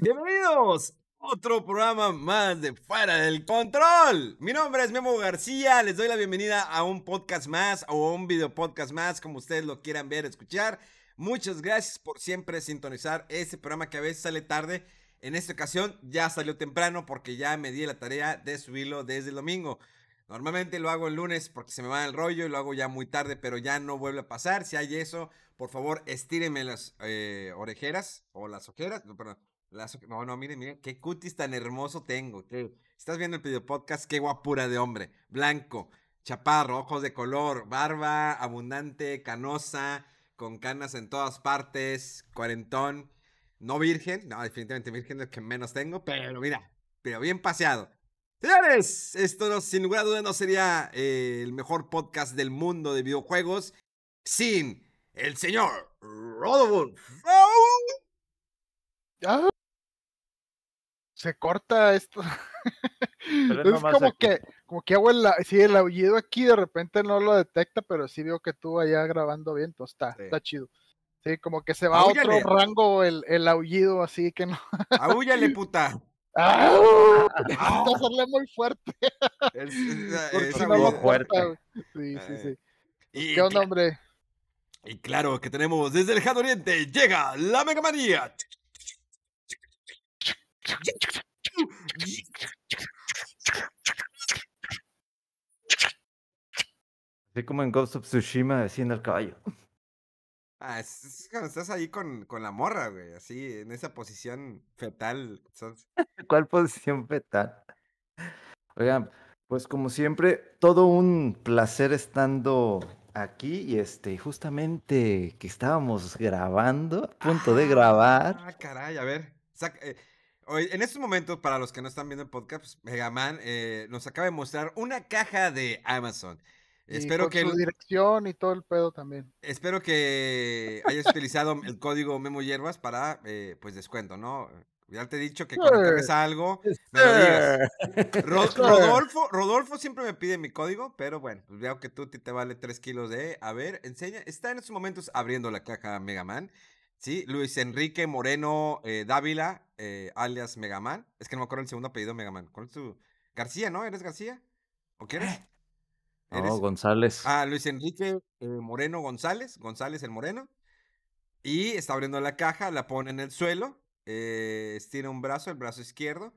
Bienvenidos a otro programa más de Fuera del Control. Mi nombre es Memo García, les doy la bienvenida a un podcast más o un video podcast más, como ustedes lo quieran ver, escuchar. Muchas gracias por siempre sintonizar este programa que a veces sale tarde. En esta ocasión ya salió temprano porque ya me di la tarea de subirlo desde el domingo. Normalmente lo hago el lunes porque se me va el rollo y lo hago ya muy tarde, pero ya no vuelve a pasar. Si hay eso, por favor, estírenme las eh, orejeras o las ojeras, no, perdón, no, no, miren, miren, qué cutis tan hermoso tengo. Estás viendo el video podcast, qué guapura de hombre. Blanco, chaparro, ojos de color, barba abundante, canosa, con canas en todas partes, cuarentón. No virgen, no, definitivamente virgen es el que menos tengo, pero mira, pero bien paseado. Señores, esto sin lugar a dudas no sería eh, el mejor podcast del mundo de videojuegos sin el señor Rodolfo. ¡Ah! se corta esto. es, como que, como que hago el, ah, sí, el aullido aquí, de repente no lo detecta, pero sí veo que tú allá grabando bien, pues está, está chido. Sí, como que se va a otro rango el, el, aullido, así que no. ¡Aúllale, puta! ¡Au! muy fuerte. Es, fuerte. sí, sí, eh, sí. Pues, y ¿Qué onda, hombre? Y claro que tenemos desde el Jado Oriente, llega la Mega Manía. Así como en Ghost of Tsushima, haciendo el caballo. Ah, es, cuando estás ahí con, con, la morra, güey, así, en esa posición fetal. ¿Cuál posición fetal? Oigan, pues como siempre, todo un placer estando aquí y este, justamente que estábamos grabando, a punto de ah, grabar. Ah, caray, a ver, saca, eh, Hoy, en estos momentos, para los que no están viendo el podcast, pues, Megaman eh, nos acaba de mostrar una caja de Amazon. espero que su dirección y todo el pedo también. Espero que hayas utilizado el código Memo Hierbas para eh, pues descuento, ¿no? Ya te he dicho que cuando te algo, me lo digas. Rodolfo, Rodolfo siempre me pide mi código, pero bueno, pues, veo que tú te vale 3 kilos de. A ver, enseña. Está en estos momentos abriendo la caja Megaman. Sí, Luis Enrique Moreno eh, Dávila, eh, alias Megaman. Es que no me acuerdo el segundo apellido Megaman. ¿Cuál es tu? García, ¿no? ¿Eres García? ¿O qué eh. eres? No, González. Ah, Luis Enrique Moreno González, González el Moreno. Y está abriendo la caja, la pone en el suelo, estira un brazo, el brazo izquierdo.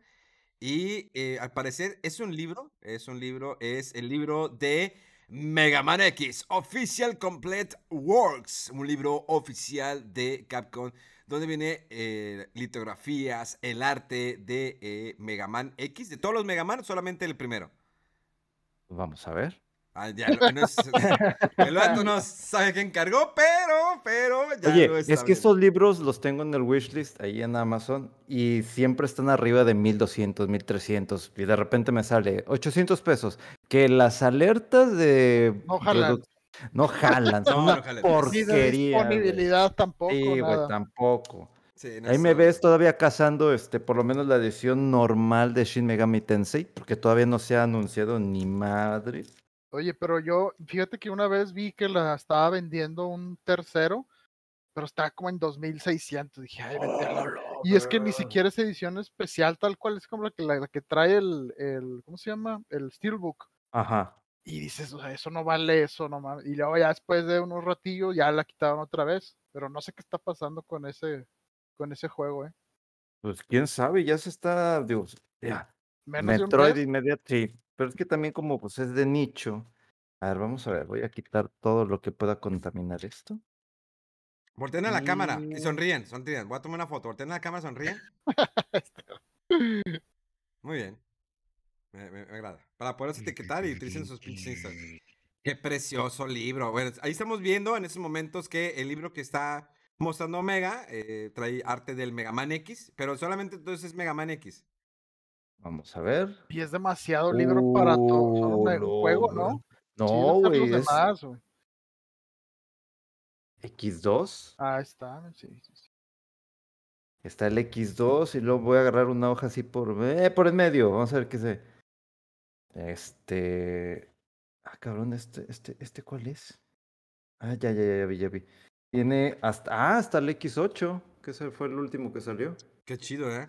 Y al parecer es un libro, es un libro, es el libro de Mega Man X, Official Complete Works, un libro oficial de Capcom, donde viene eh, litografías, el arte de eh, Megaman Mega Man X, de todos los Mega Man, solamente el primero. Vamos a ver. Ah, ya no el no sabe quién encargó, pero, pero ya Oye, lo Es que estos libros los tengo en el wishlist ahí en Amazon y siempre están arriba de 1200, 1300 y de repente me sale 800 pesos. Que las alertas de... No jalan. No jalan, son una porquería. disponibilidad tampoco. Sí, güey, tampoco. Ahí me ves todavía cazando, este, por lo menos la edición normal de Shin Megami Tensei, porque todavía no se ha anunciado ni madre. Oye, pero yo, fíjate que una vez vi que la estaba vendiendo un tercero, pero estaba como en 2600. Dije, ay, venderlo. Oh, y es que ni siquiera es edición especial, tal cual es como la que, la, que trae el, ¿cómo se llama? El Steelbook. Ajá. Y dices, o sea, eso no vale eso, no Y luego ya después de unos ratillos ya la quitaron otra vez. Pero no sé qué está pasando con ese, con ese juego, eh. Pues quién sabe, ya se está, digo, ya. Metroid de pero es que también como pues es de nicho. A ver, vamos a ver, voy a quitar todo lo que pueda contaminar esto. Volteen a la cámara y sonríen, sonríen. Voy a tomar una foto. Volteen a la cámara, sonríen. Muy bien. Me, agrada. Para poder etiquetar y utilicen sus pinches Qué precioso libro. Bueno, ahí estamos viendo en esos momentos que el libro que está mostrando Omega eh, trae arte del Mega Man X, pero solamente entonces es Mega Man X. Vamos a ver. Y es demasiado libro para todo uh, el juego, ¿no? No, güey. es... X2. Ah, está, sí, Está el X2 y luego voy a agarrar una hoja así por, eh, por el medio. Vamos a ver qué se. Este. Ah, cabrón, este, este, este cuál es. Ah, ya, ya, ya, ya vi, ya vi. Tiene hasta. Ah, hasta el X8, que ese fue el último que salió. Qué chido, eh.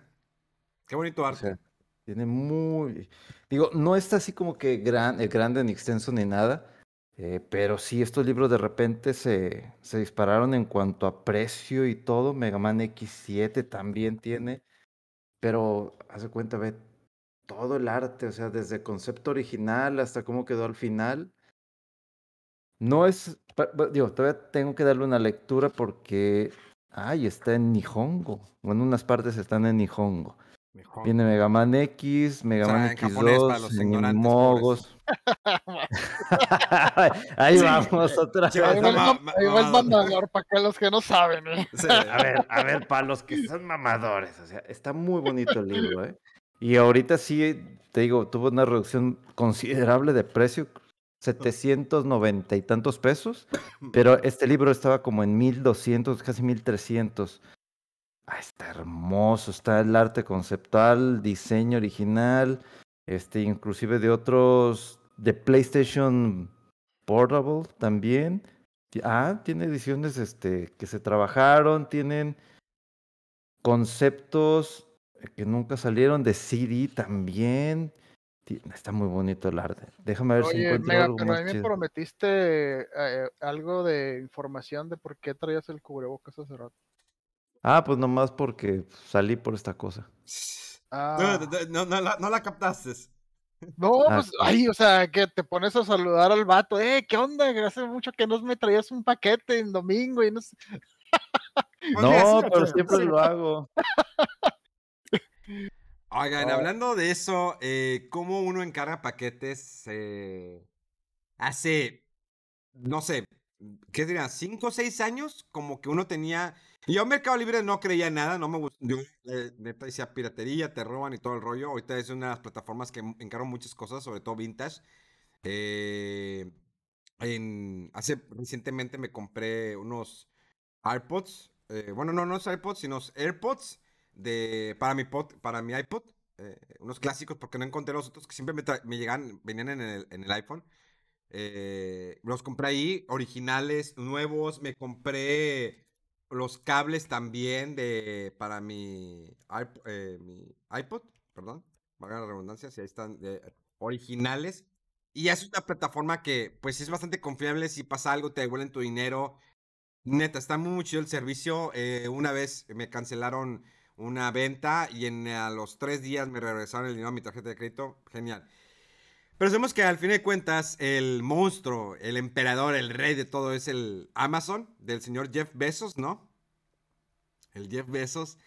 Qué bonito arte. Tiene muy. Digo, no está así como que gran, eh, grande ni extenso ni nada. Eh, pero sí, estos libros de repente se, se, dispararon en cuanto a precio y todo. Mega Man X7 también tiene. Pero hace cuenta, ve todo el arte, o sea, desde el concepto original hasta cómo quedó al final. No es. Digo, todavía tengo que darle una lectura porque. Ay, está en Nihongo. Bueno, unas partes están en Nihongo. Viene Megaman X, Mega X2, Mogos. ahí vamos otra vez. Ahí va el para que los que no saben. ¿eh? a ver, a ver, para los que son mamadores. O sea, está muy bonito el libro, ¿eh? Y ahorita sí, te digo, tuvo una reducción considerable de precio, 790 y tantos pesos, pero este libro estaba como en 1200, casi 1300. ¡Ah, está hermoso, está el arte conceptual, diseño original, este, inclusive de otros, de PlayStation Portable también. Ah, tiene ediciones este, que se trabajaron, tienen conceptos que nunca salieron de CD también. Está muy bonito el arte. Déjame ver si encuentro algo me prometiste eh, algo de información de por qué traías el cubrebocas hace rato. Ah, pues nomás porque salí por esta cosa. Ah. No, la, no, captaste. No, ah, pues, ay, o sea, que te pones a saludar al vato. Eh, ¿qué onda? Gracias mucho que nos me traías un paquete en domingo y no sé. no, pero siempre lo hago. Oigan, ah. hablando de eso, eh, ¿cómo uno encarga paquetes eh, hace, no sé, ¿qué dirían? ¿Cinco o seis años? Como que uno tenía... Yo en Mercado Libre no creía en nada, no me gustó. Eh, decía piratería, te roban y todo el rollo. Ahorita es una de las plataformas que encargo muchas cosas, sobre todo vintage. Eh, hace recientemente me compré unos AirPods. Eh, bueno, no, no es AirPods, sino AirPods de, para, mi para mi iPod. unos clásicos porque no encontré los otros que siempre me, llegan llegaban, venían en el, en el iPhone. Eh, los compré ahí, originales, nuevos. Me compré los cables también de para eh, mi, iPod, perdón, valga la redundancia, si ahí están de, originales. Y es una plataforma que pues es bastante confiable, si pasa algo te devuelven tu dinero. Neta, está muy, chido el servicio. Eh, una vez me cancelaron una venta y en, a los tres días me regresaron el dinero a mi tarjeta de crédito. Genial. Pero sabemos que al fin de cuentas, el monstruo, el emperador, el rey de todo es el Amazon del señor Jeff Bezos, ¿no? El Jeff Bezos.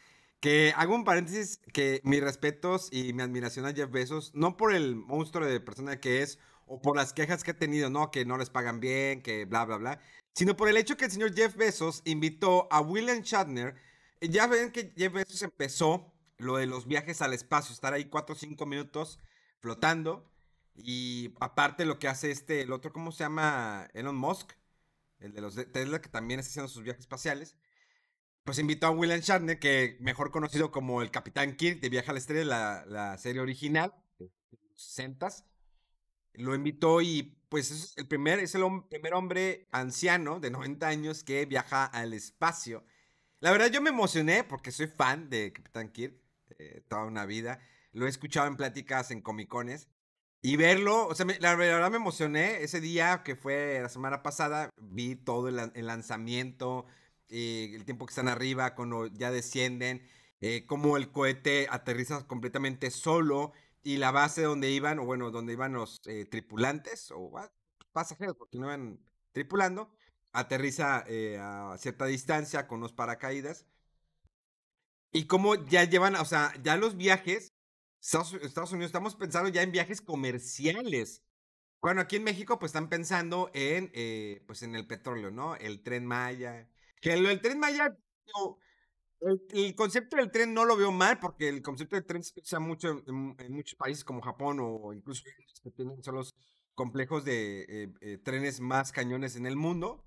Que hago un paréntesis que mis respetos y mi admiración a Jeff Bezos, no por el monstruo de persona que es o por las quejas que ha tenido, ¿no? Que no les pagan bien, que bla, bla, bla, sino por el hecho que el señor Jeff Bezos invitó a William Shatner. Ya ven que Jeff Bezos empezó lo de los viajes al espacio, estar ahí 4 o 5 minutos flotando. Y aparte lo que hace este, el otro, ¿cómo se llama? Elon Musk, el de los Tesla, que también está haciendo sus viajes espaciales. Pues invitó a William Shatner, que mejor conocido como el Capitán Kirk de Viaja a la Estrella, la, la serie original, de los 60 Lo invitó y pues es el primer, es el primer hombre anciano de 90 años que viaja al espacio. La verdad yo me emocioné porque soy fan de Capitán Kirk eh, toda una vida. Lo he escuchado en pláticas en comicones y verlo, o sea, la, verdad me emocioné ese día que fue la semana pasada, vi todo el, lanzamiento, eh, el tiempo que están arriba, cuando ya descienden, eh, como el cohete aterriza completamente solo y la base donde iban, o bueno, donde iban los eh, tripulantes o pasajeros, porque no iban tripulando, aterriza eh, a cierta distancia con los paracaídas. Y cómo ya llevan, o sea, ya los viajes Estados, Unidos, estamos pensando ya en viajes comerciales. Bueno, aquí en México, pues están pensando en, eh, pues en el petróleo, ¿no? El tren Maya. Que el, tren Maya, el, concepto del tren no lo veo mal, porque el concepto del tren se usa mucho en, muchos países como Japón o incluso que tienen son los complejos de eh, eh, trenes más cañones en el mundo.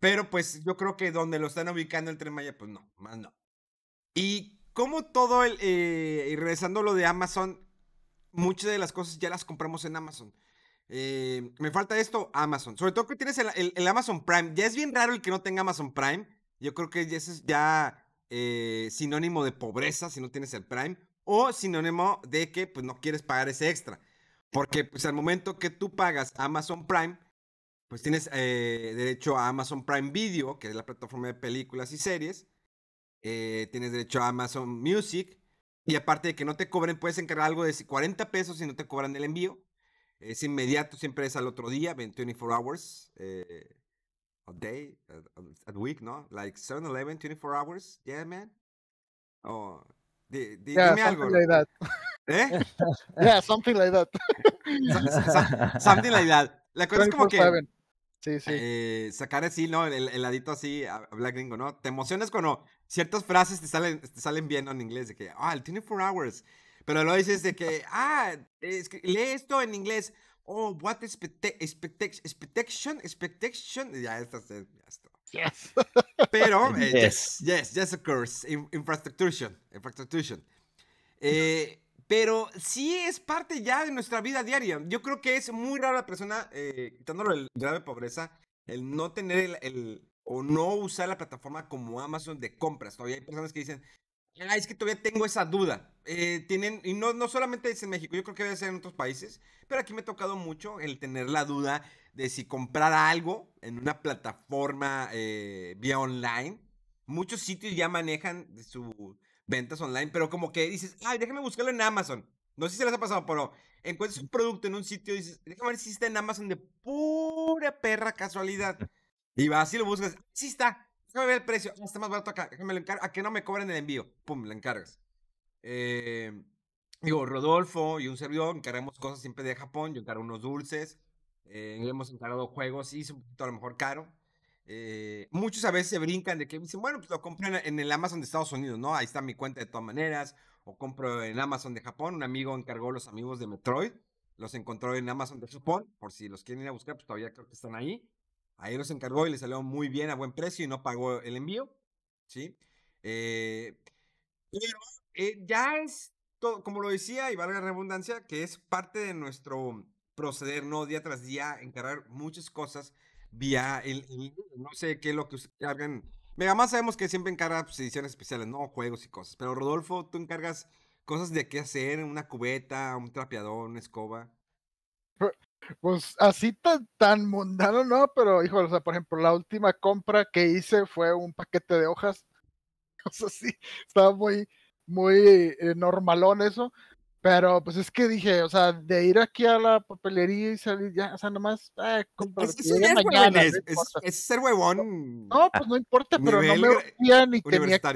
pero pues yo creo que donde lo están ubicando el tren Maya, pues no, más no. Y como todo el. Eh, y regresando lo de Amazon, muchas de las cosas ya las compramos en Amazon. Eh, me falta esto, Amazon. Sobre todo que tienes el, Amazon Prime. Ya es bien raro el que no tenga Amazon Prime. Yo creo que ese es ya eh, sinónimo de pobreza si no tienes el Prime. O sinónimo de que pues, no quieres pagar ese extra. Porque pues, al momento que tú pagas Amazon Prime, pues tienes derecho a Amazon Prime Video, que es la plataforma de películas y series. Eh, tienes derecho a Amazon Music. Y aparte de que no te cobren, puedes encargar algo de 40 pesos y no te cobran el envío. Es inmediato, siempre es al otro día, 24 hours, eh, a day, a, week, ¿no? Like 7 11 24 hours, yeah, man. Oh, di, dime algo. Like that. ¿Eh? Yeah, something like that. something like that. La cosa es como que Sí, sí. Eh, sacar así, ¿no? El, ladito así, a Black Gringo, ¿no? Te emocionas cuando ciertas frases te salen, salen bien en inglés, de que, ah, el 24 hours. Pero luego dices de que, ah, lee esto en inglés. Oh, what expectation, expectation, expectation. Ya esto eh, es. Yes. Pero, eh, yes. yes, yes, of course. infrastructure, infrastructure. Eh, pero sí es parte ya de nuestra vida diaria. Yo creo que es muy rara la persona, eh, quitándolo el grave pobreza, el no tener el, o no usar la plataforma como Amazon de compras. Todavía hay personas que dicen, es que todavía tengo esa duda. Eh, tienen, y no, no solamente es en México, yo creo que debe ser en otros países, pero aquí me ha tocado mucho el tener la duda de si comprar algo en una plataforma eh, vía online. Muchos sitios ya manejan su ventas online, pero como que dices, ay, déjame buscarlo en Amazon. No sé si se les ha pasado, pero encuentras un producto en un sitio y dices, déjame ver si está en Amazon de pura perra casualidad. Y vas y lo buscas, sí está, déjame ver el precio, ah, está más barato acá, déjame lo encargo, a que no me cobren el envío. Pum, lo encargas. Eh, digo, Rodolfo y un servidor encargamos cosas siempre de Japón, yo encargo unos dulces, eh, hemos encargado juegos, y es un poquito a lo mejor caro, eh, muchos a veces se brincan de que dicen, bueno, pues lo compré en el Amazon de Estados Unidos, ¿no? Ahí está mi cuenta de todas maneras, o compro en Amazon de Japón. Un amigo encargó a los amigos de Metroid, los encontró en Amazon de Japón, por si los quieren ir a buscar, pues todavía creo que están ahí. Ahí los encargó y les salió muy bien a buen precio y no pagó el envío, ¿sí? Eh, pero eh, ya es todo, como lo decía, y valga la redundancia, que es parte de nuestro proceder, ¿no? Día tras día, encargar muchas cosas vía el, no sé qué es lo que Mega más sabemos que siempre encarga pues, ediciones especiales, no juegos y cosas. Pero Rodolfo, tú encargas cosas de qué hacer, una cubeta, un trapeador, una escoba. Pues, pues así tan, tan mundano, no, pero hijo, o sea, por ejemplo, la última compra que hice fue un paquete de hojas. cosas así estaba muy, muy eh, normalón eso. Pero pues es que dije, o sea, de ir aquí a la papelería y salir ya, o sea, nomás, ah, es, es, no es, ser huevón. No, pues no importa, pero no me urgía ni tenía que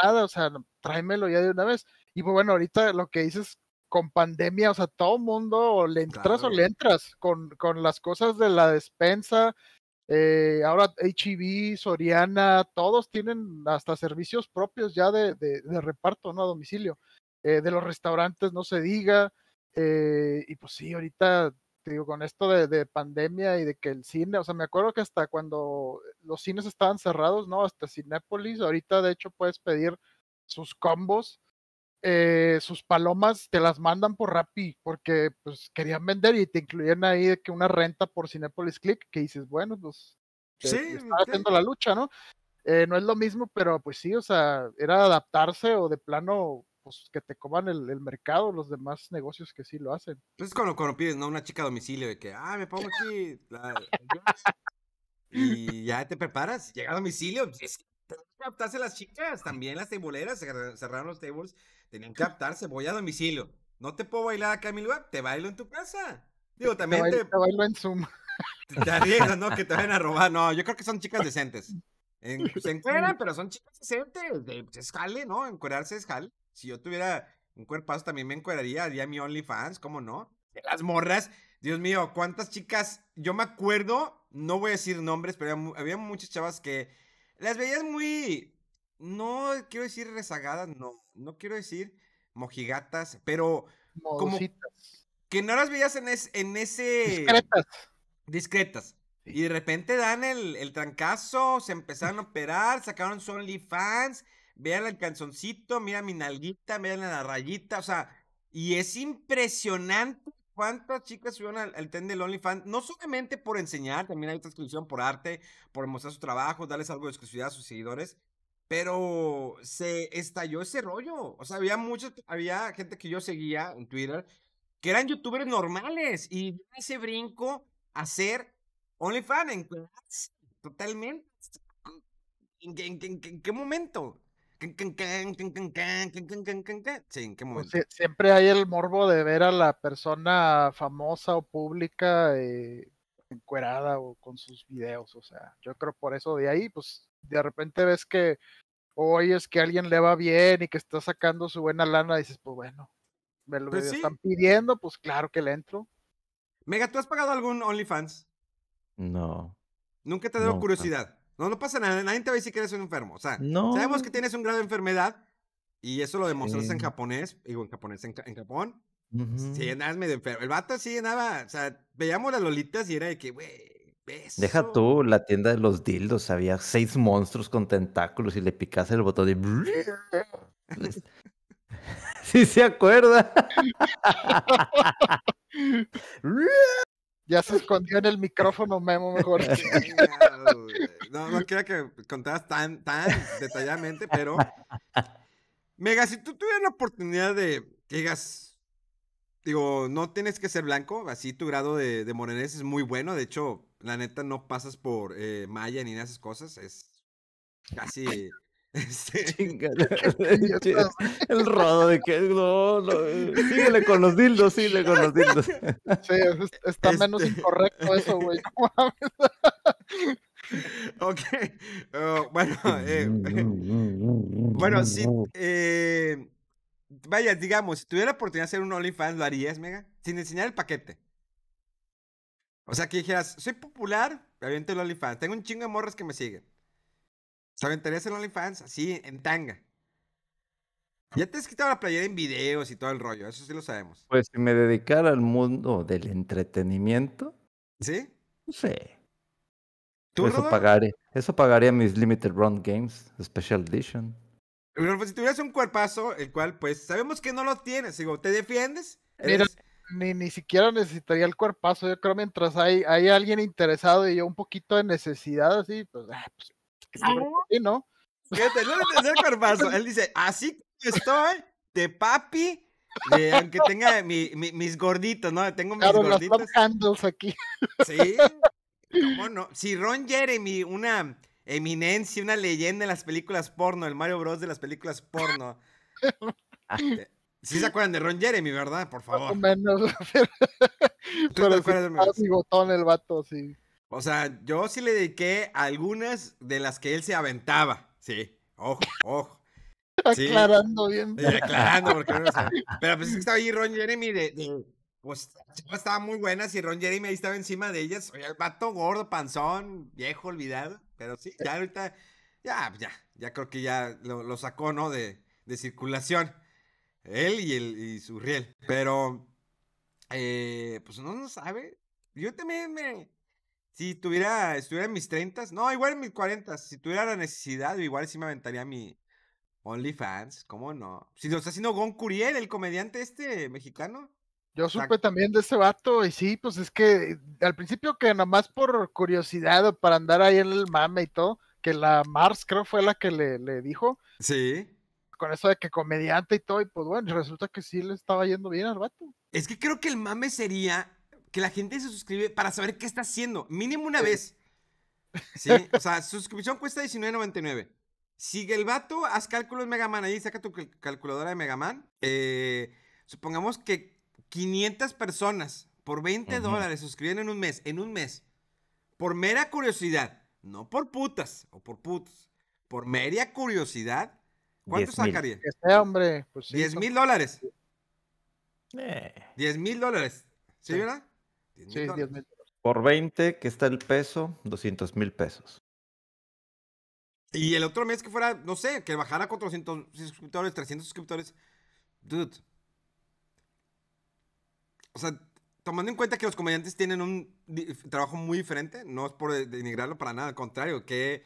nada, o sea, tráemelo ya de una vez. Y pues bueno, ahorita lo que dices con pandemia, o sea, todo mundo o le entras o le entras con, con las cosas de la despensa. Eh, ahora HIV, e Soriana, todos tienen hasta servicios propios ya de, de reparto, ¿no? A domicilio. Eh, de los restaurantes no se diga, eh, y pues sí, ahorita, te digo, con esto de, de, pandemia y de que el cine, o sea, me acuerdo que hasta cuando los cines estaban cerrados, ¿no? Hasta Cinépolis, ahorita de hecho puedes pedir sus combos, eh, sus palomas te las mandan por Rappi, porque pues querían vender y te incluían ahí que una renta por Cinépolis Click, que dices, bueno, pues sí, haciendo la lucha, ¿no? no es lo mismo, pero pues sí, o sea, era adaptarse o de plano pues, que te coman el, mercado, los demás negocios que sí lo hacen. Pues es cuando, cuando pides, ¿no? Una chica a domicilio, de que, ah, me pongo aquí. y ya te preparas, llega a domicilio, pues, es captarse las chicas, también las teboleras, cerraron los tables, tenían que captarse, voy a domicilio. No te puedo bailar acá en mi lugar, te bailo en tu casa. Digo, también te, bailo, en Zoom. Te arriesgas, ¿no? Que te vayan a robar. No, yo creo que son chicas decentes. En... pero son chicas decentes. es jale, ¿no? Encuerarse es jale. Si yo tuviera un cuerpazo también me encuadraría haría mi OnlyFans, ¿cómo no? Las morras, Dios mío, cuántas chicas, yo me acuerdo, no voy a decir nombres, pero había muchas chavas que las veías muy, no quiero decir rezagadas, no, no quiero decir mojigatas, pero como que no las veías en, en ese... Discretas. Discretas. Y de repente dan el, el trancazo, se empezaron a operar, sacaron su OnlyFans vean el canzoncito, mira mi nalguita, vean la rayita, o sea, y es impresionante cuántas chicas subieron al, al del OnlyFans, no solamente por enseñar, también hay otra exclusión por arte, por mostrar su trabajo, darles algo de exclusividad a sus seguidores, pero se estalló ese rollo. O sea, había muchos, había gente que yo seguía en Twitter que eran youtubers normales y ese brinco a ser OnlyFans en totalmente. ¿En, en qué momento? siempre hay el morbo de ver a la persona famosa o pública eh, encuerada o con sus videos, o sea, yo creo por eso de ahí, pues de repente ves que hoy es que alguien le va bien y que está sacando su buena lana, y dices, pues bueno, me lo pues están pidiendo, pues claro que le entro. Mega, ¿tú has pagado algún OnlyFans? No. Nunca te debo curiosidad. No, no pasa nada, nadie te va a decir que eres un enfermo. O sea, no. sabemos que tienes un grado de enfermedad y eso lo demostras en japonés, digo, en japonés, en, Japón. Sí, andabas medio enfermo. El vato sí andaba, o sea, veíamos las lolitas y era de que, güey, beso. Deja tú la tienda de los dildos, había seis monstruos con tentáculos y le picas el botón de... sí se acuerda. Ya se escondió en el micrófono Memo mejor. no, no quiero que contaras tan, tan detalladamente, pero Mega, si tú tuvieras la oportunidad de que digas, digo, no tienes que ser blanco, así tu grado de, de morenés es muy bueno, de hecho, la neta no pasas por eh, maya ni esas cosas, es casi Este, el rodo de que no, no, síguele con los dildos, síguele con los dildos. Sí, está menos este, incorrecto eso, güey. ok, oh, bueno, eh, bueno, sí, eh, vaya, digamos, si tuviera la oportunidad de hacer un OnlyFans, ¿lo harías, Mega? Sin enseñar el paquete. O sea, que dijeras, soy popular, me el OnlyFans, tengo un chingo de morras que me siguen. ¿Te en la OnlyFans? Así, en tanga. Ya te has quitado la playera en videos y todo el rollo, eso sí lo sabemos. Pues si me dedicara al mundo del entretenimiento. ¿Sí? No sé. eso pagaré. eso pagaría mis Limited Run Games Special Edition. Pero pues, si tuvieras un cuerpazo, el cual pues sabemos que no lo tienes, digo, ¿te defiendes? ni, siquiera necesitaría el cuerpazo, yo creo mientras hay, hay alguien interesado y yo un poquito de necesidad así, pues, ah, pues Ah. Sí, ¿no? Fíjate, Él dice, así como estoy, de papi, de, aunque tenga mis gorditos, ¿no? Tengo mis gorditos. aquí. Sí. Si Ron Jeremy, una eminencia, una leyenda en las películas porno, el Mario Bros de las películas porno. Ah, sí se acuerdan de Ron Jeremy, ¿verdad? Por favor. Pero, botón el vato, sí. O sea, yo sí le dediqué algunas de las que él se aventaba. Sí, ojo, ojo. Aclarando bien. aclarando, porque no lo sabía. Pero pues es que estaba ahí Ron Jeremy de, pues estaban muy buenas y Ron Jeremy ahí estaba encima de ellas. Oye, el vato gordo, panzón, viejo, olvidado. Pero sí, ya ahorita, ya, ya, ya creo que ya lo, sacó, ¿no? De, de, circulación. Él y, el, y su riel. Pero, eh, pues no, no sabe. Yo también me, si tuviera, estuviera en mis 30, no, igual en mis 40, si tuviera la necesidad, igual sí me aventaría mi OnlyFans, ¿cómo no? Si lo está haciendo Gon Curiel, el comediante este mexicano. Yo supe también de ese vato y sí, pues es que al principio que nada más por curiosidad o para andar ahí en el mame y todo, que la Mars creo fue la que le, le dijo. Sí. Con eso de que comediante y todo, y pues bueno, resulta que sí le estaba yendo bien al vato. Es que creo que el mame sería que la gente se suscribe para saber qué está haciendo, mínimo una vez. ¿Sí? O sea, suscripción cuesta $19.99. Sigue el vato, haz cálculos Mega Man ahí, saca tu calculadora de Megaman, eh, supongamos que 500 personas por 20 dólares suscriben en un mes, en un mes. Por mera curiosidad, no por putas o por putos, por mera curiosidad, ¿cuánto sacarían, sacaría? Este hombre, pues, 10 mil dólares. 10 eh. mil dólares. sí. verdad? Por 20, que está el peso, 200 mil pesos. Y el otro mes que fuera, no sé, que bajara 400 suscriptores, 300 suscriptores. Dude. O sea, tomando en cuenta que los comediantes tienen un trabajo muy diferente, no es por denigrarlo para nada, al contrario, que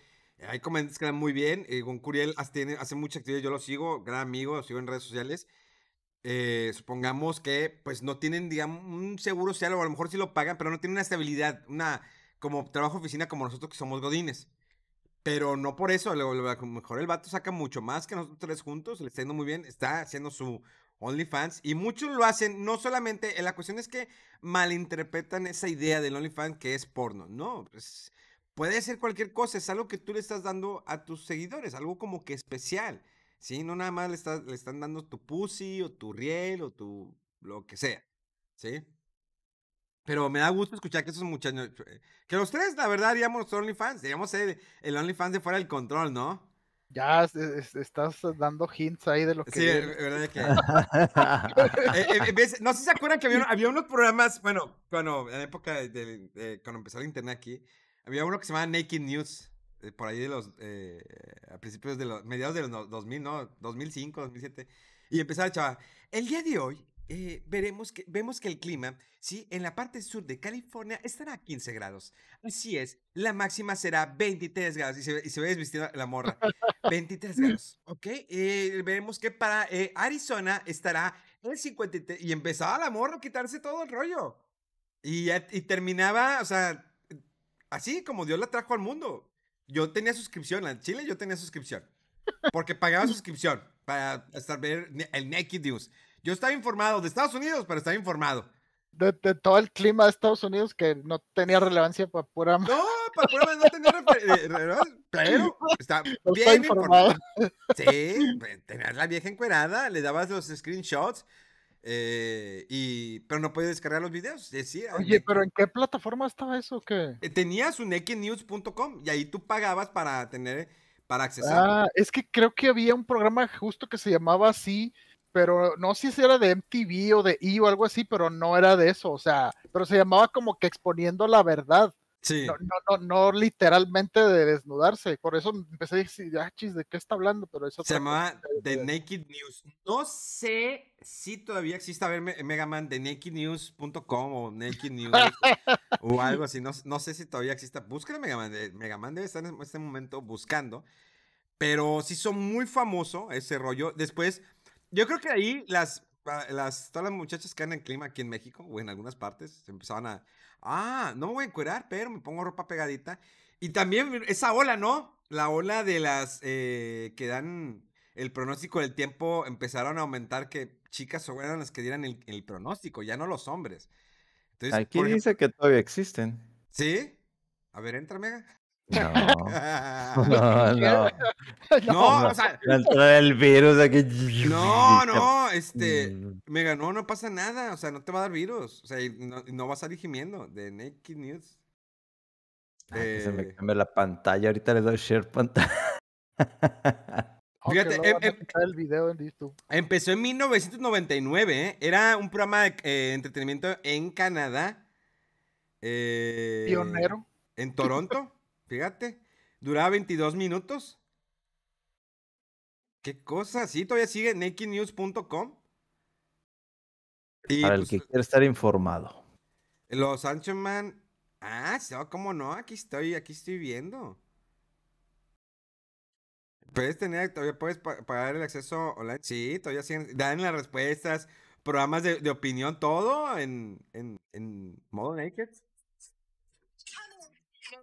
hay comediantes que dan muy bien. Eh, con Curiel hace, hace mucha actividad, yo lo sigo, gran amigo, lo sigo en redes sociales. Eh, supongamos que pues no tienen, digamos, un seguro social o a lo mejor si lo pagan, pero no tienen una estabilidad, una como trabajo oficina como nosotros que somos godines. Pero no por eso, a lo mejor el vato saca mucho más que nosotros tres juntos, le está yendo muy bien, está haciendo su OnlyFans y muchos lo hacen, no solamente, la cuestión es que malinterpretan esa idea del OnlyFans que es porno, no, pues, puede ser cualquier cosa, es algo que tú le estás dando a tus seguidores, algo como que especial. Sí, no nada más le, están dando tu pussy o tu riel o tu lo que sea. ¿Sí? Pero me da gusto escuchar que esos muchachos. Eh, que los tres, la verdad, digamos los OnlyFans. digamos ser el OnlyFans de fuera del control, ¿no? Ya estás dando hints ahí de lo que. Sí, es verdad que. Eh, eh, no sé si se acuerdan que había, unos programas. Bueno, cuando en la época de, cuando empezó el internet aquí, había uno que se llamaba Naked News. Eh, por ahí de los, eh, a principios de los, mediados de los 2000, ¿no? 2005, 2007. Y empezaba, chaval, el día de hoy eh, veremos que, vemos que el clima, ¿sí? En la parte sur de California estará a 15 grados. Así es, la máxima será 23 grados. Y se, ve desvestida la morra. 23 grados, ¿ok? veremos que para Arizona estará el 53. Y empezaba la morra a quitarse todo el rollo. Y, y terminaba, o sea, así como Dios la trajo al mundo yo tenía suscripción, en Chile yo tenía suscripción. Porque pagaba suscripción para estar ver el Naked News. Yo estaba informado de Estados Unidos, pero estaba informado. De, todo el clima de Estados Unidos que no tenía relevancia para pura. No, para pura no tenía relevancia. Eh, pero está bien informado. Sí, tenías la vieja encuerada, le dabas los screenshots, eh, y, pero no podía descargar los videos. Decía, Oye, pero ¿en qué plataforma estaba eso? que Tenías un y ahí tú pagabas para tener, para accesar. Ah, es que creo que había un programa justo que se llamaba así, pero no sé si era de MTV o de E o algo así, pero no era de eso. O sea, pero se llamaba como que exponiendo la verdad. No, no, no, literalmente de desnudarse. Por eso empecé a decir, ah, chis, ¿de qué está hablando? Pero eso Se llamaba The Naked News. No sé si todavía existe, a ver, Megaman Man, The News.com o Naked News o algo así. No, sé si todavía existe. Búscale eh, Mega Man. debe estar en este momento buscando. Pero sí son muy famoso ese rollo. Después, yo creo que ahí las, ah, las, todas las muchachas que andan en clima aquí en México o en algunas partes empezaban a ah, no me voy a encuerar, pero me pongo ropa pegadita. Y también esa ola, ¿no? La ola de las eh, que dan el pronóstico del tiempo empezaron a aumentar que chicas eran las que dieran el, pronóstico, ya no los hombres. Entonces, Aquí dice que todavía existen. ¿Sí? A ver, entra, Mega. No. No, no. No, o sea. El virus aquí. No, no, este. Mm. Mega, no, no pasa nada. O sea, no te va a dar virus. O sea, no, no vas a salir gimiendo de Naked News. Ah, se me eh. cambia la pantalla. Ahorita le doy share pantalla. Fíjate, el empezó en 1999. ¿eh? Era un programa de eh, entretenimiento en Canadá. Pionero. En Toronto. Fíjate, duraba 22 minutos. ¿Qué cosa? Sí, todavía sigue nakednews.com. Para el pues, que quiera estar informado. Los Anchorman. Ah, oh, cómo no, aquí estoy, aquí estoy viendo. Puedes tener, todavía puedes pagar el acceso online. Sí, todavía siguen, dan las respuestas, programas de, opinión, todo en, en, en modo naked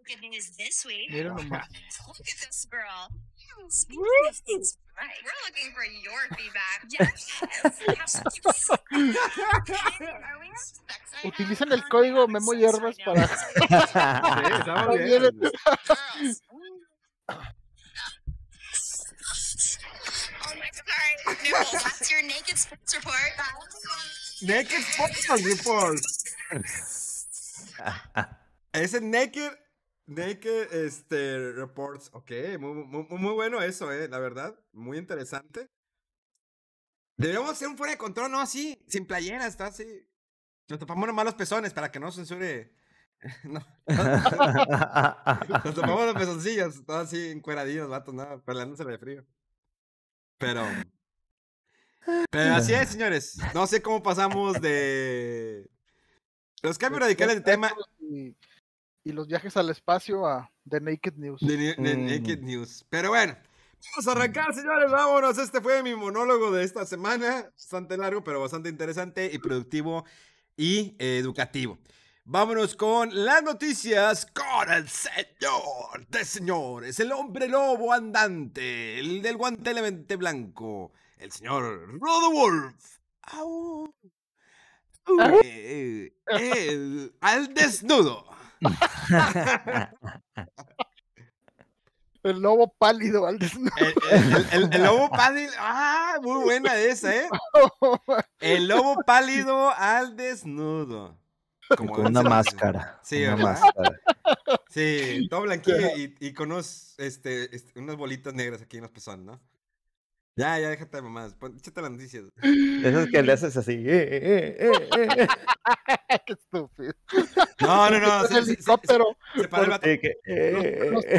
good news this week. Mira nomás. Look at this girl. Hmm, speaking of right, we're looking for your feedback. yes. Utilizan el código Memo Hierbas para. sí, bien. Oh naked sports report. Naked sports report. Ese naked Naked este, Reports. Ok, muy, muy, bueno eso, eh, la verdad. Muy interesante. Debemos hacer un fuera de control, no así, sin playeras, está así. Nos tapamos nomás los pezones para que no censure. No. Nos tapamos los pezoncillos, todos así encueradillos, vatos, nada, pelándose de frío. Pero. Pero así es, señores. No sé cómo pasamos de. Los cambios pues, radicales de tema y los viajes al espacio a The Naked News. The, mm. Naked News. Pero bueno, vamos a mm. arrancar, señores, vámonos. Este fue mi monólogo de esta semana. Bastante largo, pero bastante interesante y productivo y educativo. Vámonos con las noticias con el señor de señores, el hombre lobo andante, el del guante blanco, el señor Rodowolf. Ah. al desnudo. El lobo pálido al desnudo. El, lobo pálido. Ah, muy buena esa, ¿eh? El lobo pálido al desnudo. Como con una máscara. Sí, una máscara. Sí, todo blanquillo y, con unos, este, este, unas bolitas negras aquí en los pezones, ¿no? Ya, ya, déjate de mamás. Échate las noticias. Eso es que le haces así. Eh, eh, eh, eh, eh. Qué estúpido. No, no, no. Se, helicóptero. Se, se, se, el vato. Que, eh los eh,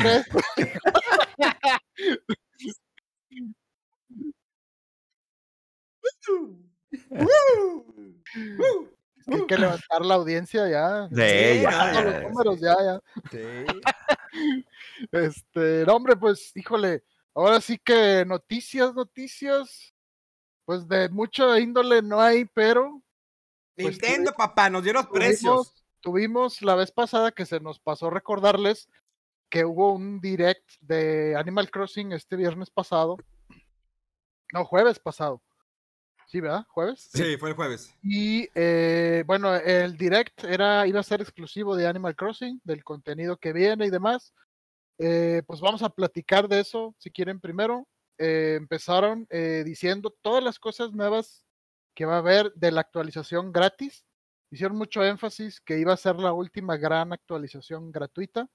tres. Hay que levantar la audiencia ya. Sí, ya, ya, Los números ya, ya. Sí. Este, no, hombre, pues, híjole ahora sí que noticias, noticias, pues de mucha índole no hay, pero... Pues, Nintendo, papá, nos dieron los precios. Tuvimos la vez pasada que se nos pasó recordarles que hubo un direct de Animal Crossing este viernes pasado. No, jueves pasado. Sí, ¿verdad? ¿Jueves? Sí, fue el jueves. Y eh, bueno, el direct era, iba a ser exclusivo de Animal Crossing, del contenido que viene y demás. Eh, pues vamos a platicar de eso, si quieren primero. Eh, empezaron eh, diciendo todas las cosas nuevas que va a haber de la actualización gratis. Hicieron mucho énfasis que iba a ser la última gran actualización gratuita.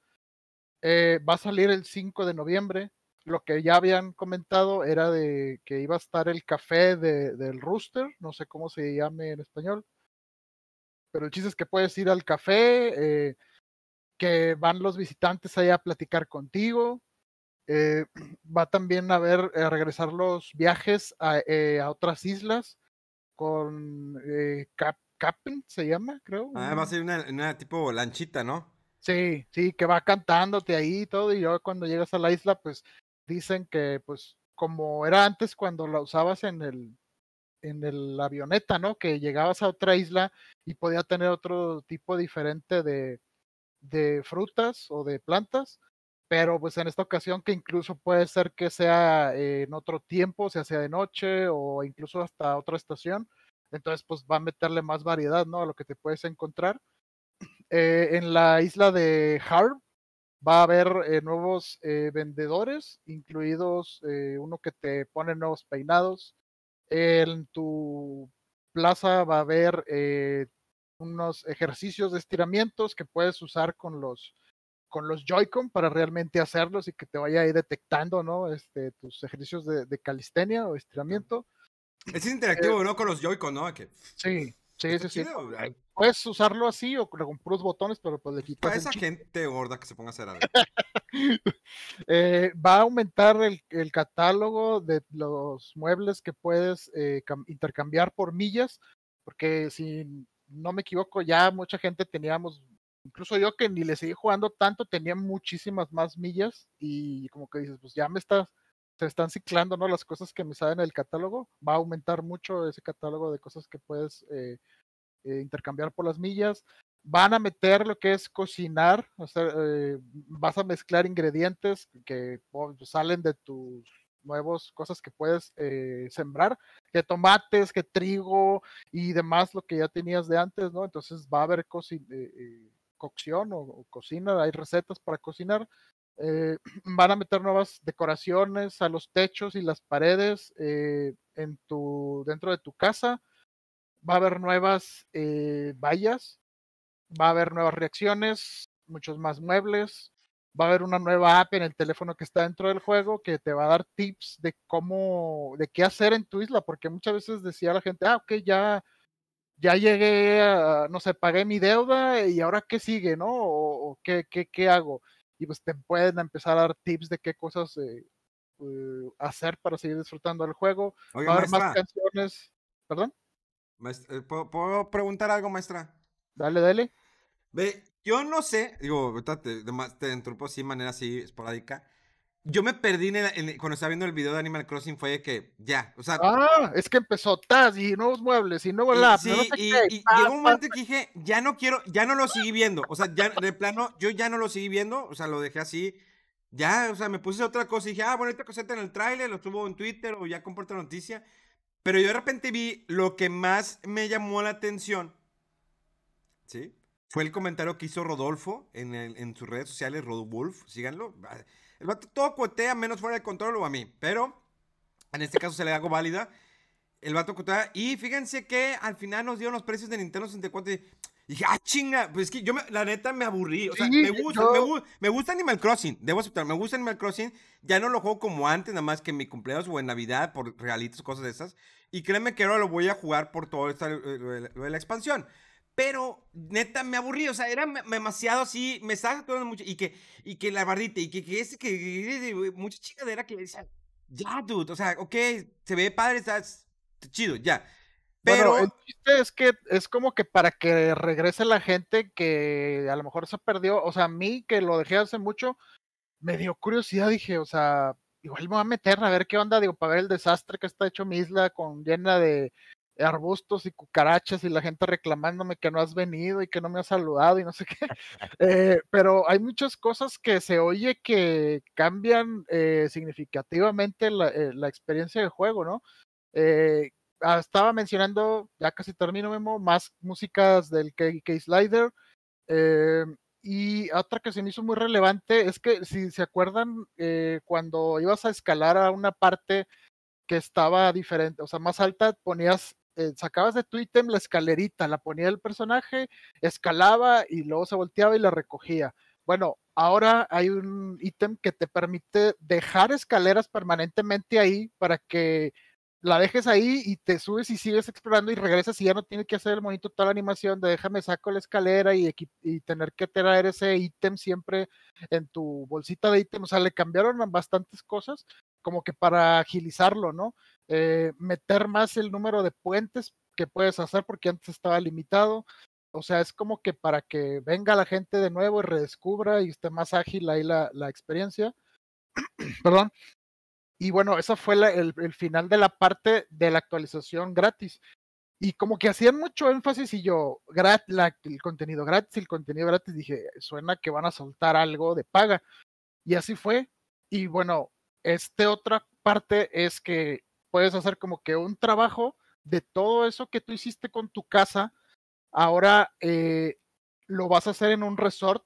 va a salir el 5 de noviembre. Lo que ya habían comentado era de que iba a estar el café del rooster, no sé cómo se llame en español. Pero el chiste es que puedes ir al café, que van los visitantes ahí a platicar contigo. Eh, va también a ver, a regresar los viajes a, eh, otras islas con eh, Cap, se llama, creo. Ah, va a ser una, tipo lanchita, ¿no? Sí, sí, que va cantándote ahí y todo. Y yo cuando llegas a la isla, pues dicen que, pues, como era antes cuando la usabas en el en el avioneta, ¿no? Que llegabas a otra isla y podía tener otro tipo diferente de, de frutas o de plantas, pero pues en esta ocasión que incluso puede ser que sea en otro tiempo, sea sea de noche o incluso hasta otra estación, entonces pues va a meterle más variedad, ¿no? A lo que te puedes encontrar. Eh, en la isla de Harb va a haber eh, nuevos eh, vendedores, incluidos uno que te pone nuevos peinados. En tu plaza va a haber unos ejercicios de estiramientos que puedes usar con los con los Joy-Con para realmente hacerlos y que te vaya ahí detectando, ¿no? Este, tus ejercicios de, calistenia o estiramiento. Es eh, interactivo, ¿no? Con los Joy-Con, ¿no? Que... Sí, sí, sí, Puedes usarlo así o con puros botones, pero pues le pues, quitas. Para esa gente gorda que se ponga a hacer algo. Eh, va a aumentar el, catálogo de los muebles que puedes eh, intercambiar por millas, porque si no me equivoco, ya mucha gente teníamos, incluso yo que ni le seguí jugando tanto, tenía muchísimas más millas y como que dices, pues ya me está, se están ciclando, ¿no? Las cosas que me salen el catálogo, va a aumentar mucho ese catálogo de cosas que puedes eh, eh, intercambiar por las millas. Van a meter lo que es cocinar, o sea, eh, vas a mezclar ingredientes que oh, salen de tus nuevos cosas que puedes eh, sembrar, que tomates, que trigo y demás, lo que ya tenías de antes, ¿no? Entonces va a haber eh, eh, cocción o, cocina, hay recetas para cocinar. Eh, van a meter nuevas decoraciones a los techos y las paredes en tu, dentro de tu casa. Va a haber nuevas vallas, va a haber nuevas reacciones, muchos más muebles, va a haber una nueva app en el teléfono que está dentro del juego que te va a dar tips de cómo, de qué hacer en tu isla, porque muchas veces decía la gente, ah, ok, ya, ya llegué, no sé, pagué mi deuda y ahora qué sigue, ¿no? O, qué, qué, hago. Y pues te pueden empezar a dar tips de qué cosas eh, eh, hacer para seguir disfrutando del juego. va a haber más canciones. ¿Perdón? Eh, ¿Puedo preguntar algo, maestra? Dale, dale. Ve, yo no sé, digo, te, te entrupo así de manera así esporádica. Yo me perdí cuando estaba viendo el video de Animal Crossing, fue que ya, o sea. Ah, es que empezó Taz y nuevos muebles y nuevo lab. no sé y, qué, y llegó un momento que dije, ya no quiero, ya no lo seguí viendo. O sea, ya de plano, yo ya no lo seguí viendo, o sea, lo dejé así. Ya, o sea, me puse otra cosa y dije, ah, bueno, esta cosita en el tráiler, lo tuvo en Twitter o ya comparto noticia. Pero yo de repente vi lo que más me llamó la atención. ¿Sí? Fue el comentario que hizo Rodolfo en, en sus redes sociales, Rodolfo, síganlo. Ah, el vato todo cuetea, menos fuera de control o a mí, pero en este caso se le hago válida. El vato cuetea, y fíjense que al final nos dieron los precios de Nintendo 64 y dije, ah, chinga, pues es que yo, la neta, me aburrí. O sea, me, gusta, me, gusta, Animal Crossing, debo aceptar, me gusta Animal Crossing. Ya no lo juego como antes, nada más que en mi cumpleaños o en Navidad, por regalitos, cosas de esas. Y créeme que ahora lo voy a jugar por todo esta, la expansión pero neta me aburrí, o sea, era demasiado así, me estaba todo mucho, y que, y que la barrita, y que, que, ese, que, que mucha era que decía, ya, dude, o sea, ok, se ve padre, estás chido, ya. Pero el chiste es que es como que para que regrese la gente que a lo mejor se perdió, o sea, a mí que lo dejé hace mucho, me dio curiosidad, dije, o sea, igual me voy a meter a ver qué onda, digo, para ver el desastre que está hecho mi isla con llena de arbustos y cucarachas y la gente reclamándome que no has venido y que no me has saludado y no sé qué. Eh, pero hay muchas cosas que se oye que cambian eh, significativamente eh, la, experiencia de juego, ¿no? Ah, estaba mencionando, ya casi termino, Memo, más músicas del K Slider. y otra que se me hizo muy relevante es que, si se acuerdan, cuando ibas a escalar a una parte que estaba diferente, o sea, más alta, ponías eh, sacabas de tu ítem la escalerita, la ponía el personaje, escalaba y luego se volteaba y la recogía. Bueno, ahora hay un ítem que te permite dejar escaleras permanentemente ahí para que la dejes ahí y te subes y sigues explorando y regresas y ya no tiene que hacer el monito toda animación de déjame saco la escalera y, y tener que tener ese ítem siempre en tu bolsita de ítem. O sea, le cambiaron bastantes cosas como que para agilizarlo, ¿no? Eh, meter más el número de puentes que puedes hacer porque antes estaba limitado. O sea, es como que para que venga la gente de nuevo y redescubra y esté más ágil ahí la, la experiencia. Perdón. Y bueno, esa fue el, el, final de la parte de la actualización gratis. Y como que hacían mucho énfasis y yo, la, el contenido gratis, el contenido gratis, dije, suena que van a soltar algo de paga. Y así fue. Y bueno, este otra parte es que puedes hacer como que un trabajo de todo eso que tú hiciste con tu casa, ahora eh, lo vas a hacer en un resort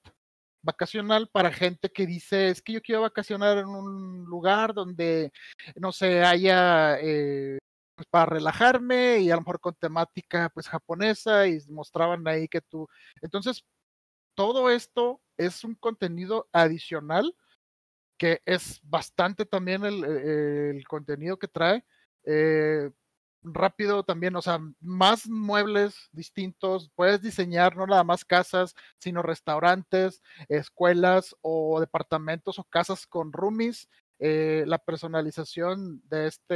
vacacional para gente que dice, es que yo quiero vacacionar en un lugar donde, no sé, haya eh, pues, para relajarme y a lo mejor con temática pues japonesa y mostraban ahí que tú... Entonces, todo esto es un contenido adicional que es bastante también el, eh, contenido que trae. Eh, rápido también, o sea, más muebles distintos, puedes diseñar no nada más casas, sino restaurantes, escuelas o departamentos o casas con roomies. Eh, la personalización de, este,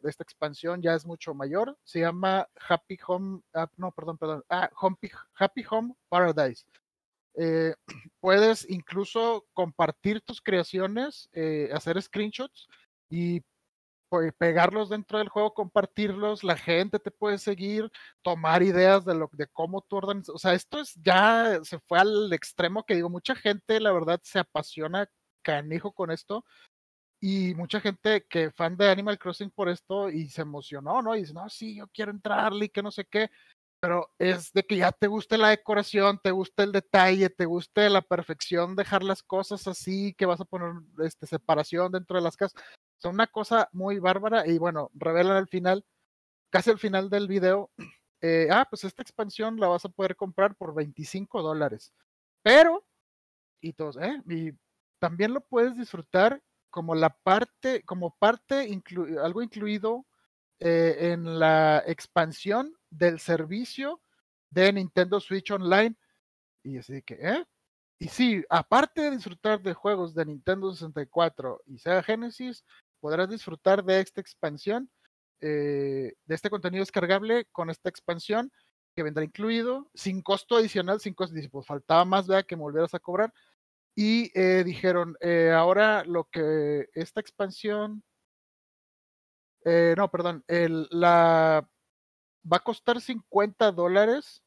de esta expansión ya es mucho mayor. Se llama Happy Home, ah, no, perdón, perdón, ah, Home, Happy Home Paradise. Eh, puedes incluso compartir tus creaciones, eh, hacer screenshots y pues, pegarlos dentro del juego, compartirlos, la gente te puede seguir, tomar ideas de, lo, de cómo tú organizas. O sea, esto ya se fue al extremo que digo, mucha gente la verdad se apasiona canijo con esto. Y mucha gente que fan de Animal Crossing por esto y se emocionó, ¿no? Y dice, no, sí, yo quiero entrarle y que no sé qué pero es de que ya te guste la decoración, te guste el detalle, te guste la perfección, dejar las cosas así, que vas a poner este, separación dentro de las casas. son una cosa muy bárbara y bueno, revelan al final, casi al final del video, eh, ah, pues esta expansión la vas a poder comprar por 25 dólares. Pero, y todos, ¿eh? Y también lo puedes disfrutar como la parte, como parte, algo incluido eh, en la expansión del servicio de Nintendo Switch Online. Y así que, ¿eh? Y sí, aparte de disfrutar de juegos de Nintendo 64 y Sega Genesis, podrás disfrutar de esta expansión, eh, de este contenido descargable con esta expansión que vendrá incluido, sin costo adicional, sin costo, pues faltaba más, vea, que me volvieras a cobrar. Y eh, dijeron, ahora lo que esta expansión eh, no, perdón. la, va a costar 50 dólares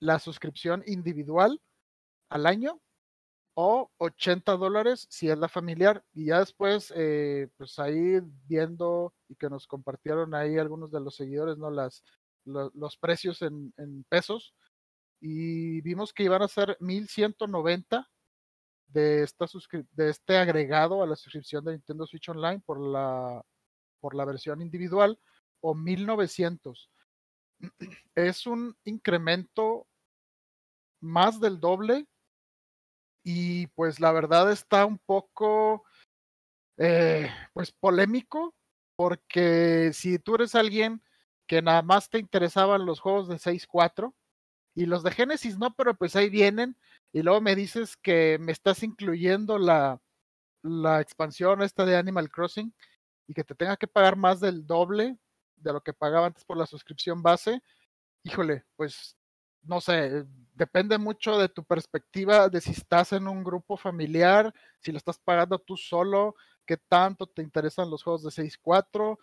la suscripción individual al año o 80 dólares si es la familiar. Y ya después, eh, pues ahí viendo y que nos compartieron ahí algunos de los seguidores, ¿no? Las, los precios en, pesos. Y vimos que iban a ser 1190 de, esta de este agregado a la suscripción de Nintendo Switch Online por la por la versión individual o 1900. Es un incremento más del doble y pues la verdad está un poco eh, pues polémico porque si tú eres alguien que nada más te interesaban los juegos de 6.4 y los de Genesis no, pero pues ahí vienen y luego me dices que me estás incluyendo la, la expansión esta de Animal Crossing, y que te tenga que pagar más del doble de lo que pagaba antes por la suscripción base, híjole, pues no sé, depende mucho de tu perspectiva, de si estás en un grupo familiar, si lo estás pagando tú solo, qué tanto te interesan los juegos de 6.4,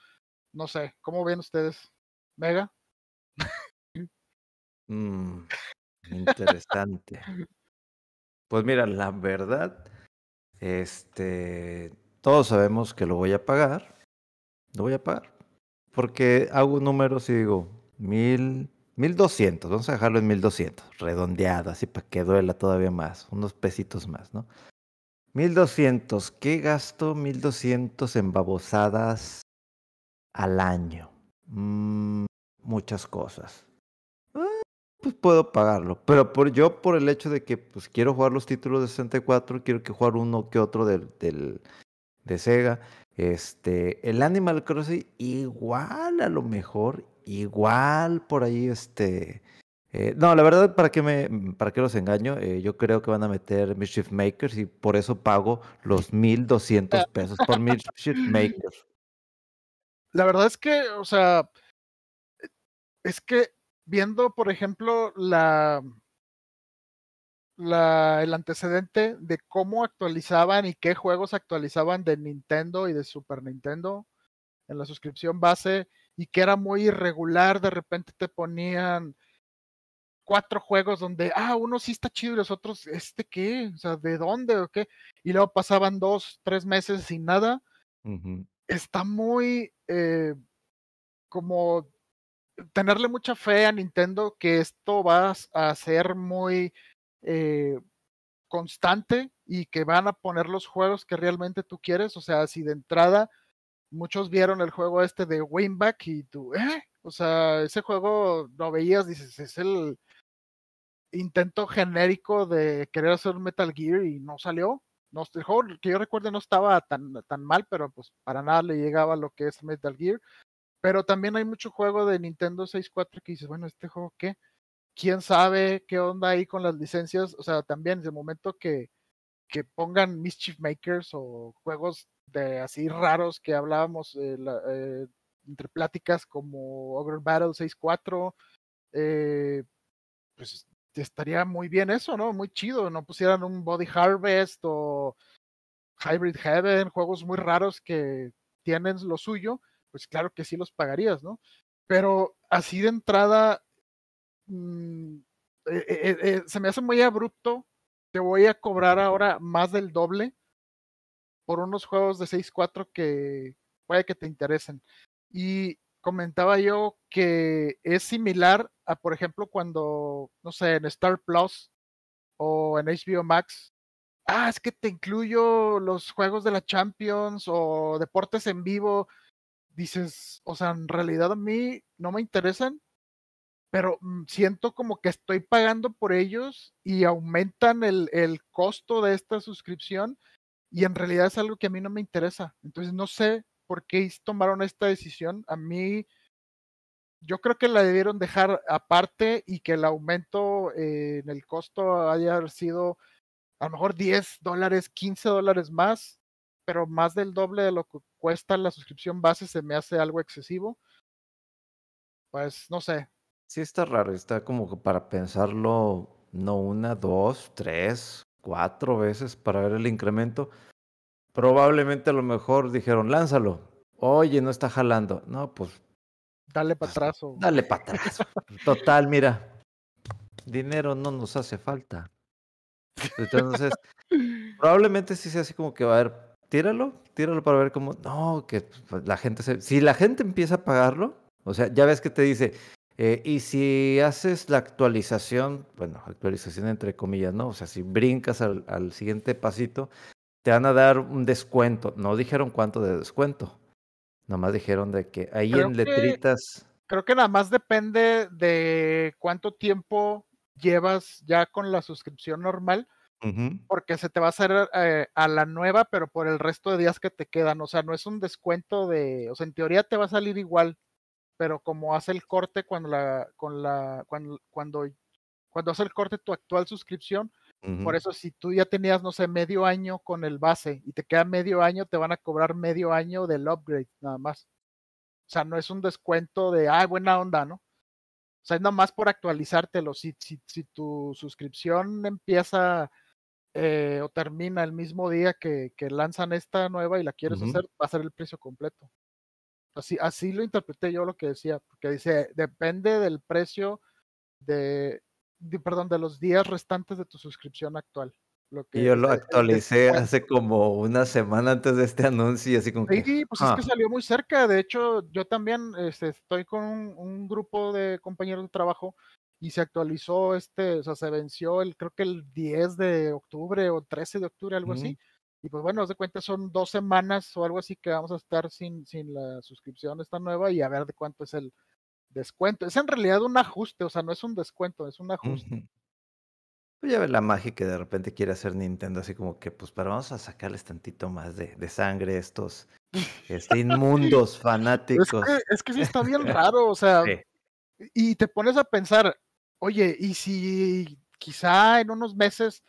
no sé, ¿cómo ven ustedes? Mega. Mm, interesante. pues mira, la verdad, este, todos sabemos que lo voy a pagar, lo voy a pagar. Porque hago un número, si digo, mil, mil doscientos, vamos a dejarlo en mil doscientos, redondeado, así para que duela todavía más, unos pesitos más, ¿no? Mil doscientos, ¿qué gasto mil doscientos en babosadas al año? Mm, muchas cosas. Eh, pues puedo pagarlo, pero yo por el hecho de que pues, quiero jugar los títulos de 64, quiero que jugar uno que otro del de Sega. Este, el Animal Crossing igual a lo mejor, igual por ahí este... Eh, no, la verdad, ¿para qué, me, para los engaño? Eh, yo creo que van a meter Mischief Makers y por eso pago los 1.200 pesos por Mischief Makers. La verdad es que, o sea, es que viendo, por ejemplo, la, el antecedente de cómo actualizaban y qué juegos actualizaban de Nintendo y de Super Nintendo en la suscripción base y que era muy irregular, de repente te ponían cuatro juegos donde, ah, uno sí está chido y los otros, ¿este qué? O sea, ¿de dónde o qué? Y luego pasaban dos, tres meses sin nada. Está muy eh, como tenerle mucha fe a Nintendo que esto va a ser muy eh, constante y que van a poner los juegos que realmente tú quieres. O sea, si de entrada muchos vieron el juego este de Wayback y tú, ¿eh? O sea, ese juego lo veías, dices, es el intento genérico de querer hacer Metal Gear y no salió. No, el juego que yo recuerdo no estaba tan, tan mal, pero pues para nada le llegaba lo que es Metal Gear. Pero también hay mucho juego de Nintendo 64 que dices, bueno, ¿este juego qué? quién sabe qué onda ahí con las licencias. O sea, también desde el momento que, que pongan Mischief Makers o juegos de así raros que hablábamos eh, eh, entre pláticas como Ogre Battle 6.4, eh, pues estaría muy bien eso, ¿no? Muy chido, no pusieran un Body Harvest o Hybrid Heaven, juegos muy raros que tienen lo suyo, pues claro que sí los pagarías, ¿no? Pero así de entrada, Mm, eh, eh, eh, se me hace muy abrupto. Te voy a cobrar ahora más del doble por unos juegos de 6-4 que puede que te interesen. Y comentaba yo que es similar a, por ejemplo, cuando, no sé, en Star Plus o en HBO Max, ah, es que te incluyo los juegos de la Champions o deportes en vivo. Dices, o sea, en realidad a mí no me interesan, pero mm, siento como que estoy pagando por ellos y aumentan el, costo de esta suscripción y en realidad es algo que a mí no me interesa. Entonces no sé por qué tomaron esta decisión. A mí, yo creo que la debieron dejar aparte y que el aumento en el costo haya sido a lo mejor 10 dólares, 15 dólares más, pero más del doble de lo que cuesta la suscripción base se me hace algo excesivo. Pues no sé, Sí, está raro, está como para pensarlo, no una, dos, tres, cuatro veces para ver el incremento. Probablemente a lo mejor dijeron, lánzalo. Oye, no está jalando. No, pues. Dale para atrás. Dale para Total, mira. Dinero no nos hace falta. Entonces, probablemente sí sea así como que va a haber tíralo, tíralo para ver cómo. No, que pues, la gente se. Si la gente empieza a pagarlo, o sea, ya ves que te dice, eh, y si haces la actualización, bueno, actualización entre comillas, ¿no? O sea, si brincas al, siguiente pasito, te van a dar un descuento. No dijeron cuánto de descuento. Nomás dijeron de que ahí en letritas. creo que nada más depende de cuánto tiempo llevas ya con la suscripción normal. Porque se te va a hacer eh, a la nueva, pero por el resto de días que te quedan. O sea, no es un descuento de. O sea, en teoría te va a salir igual pero como hace el corte cuando la, con la, cuando, cuando, cuando hace el corte tu actual suscripción, por eso si tú ya tenías, no sé, medio año con el base y te queda medio año, te van a cobrar medio año del upgrade, nada más. O sea, no es un descuento de, ay, ah, buena onda, ¿no? O sea, es nada más por actualizártelo. Si, si, si tu suscripción empieza eh, o termina el mismo día que, lanzan esta nueva y la quieres hacer, va a ser el precio completo. Así, así lo interpreté yo lo que decía, porque dice, depende del precio de, perdón, de los días restantes de tu suscripción actual. yo lo actualicé hace como una semana antes de este anuncio y así como sí, pues es ah". que salió muy cerca. De hecho, yo también este, estoy con un, grupo de compañeros de trabajo y se actualizó este, o sea, se venció el, creo que el 10 de octubre o 13 de octubre, algo así. Y pues bueno, de cuenta son dos semanas o algo así que vamos a estar sin, sin la suscripción esta nueva y a ver de cuánto es el descuento. Es en realidad un ajuste, o sea, no es un descuento, es un ajuste. Voy a ver la magia que de repente quiere hacer Nintendo, así como que, pues, pero vamos a sacarles tantito más de, de sangre estos este, inmundos fanáticos. Es que, sí está bien raro, o sea, y te pones a pensar, oye, y si quizá en unos meses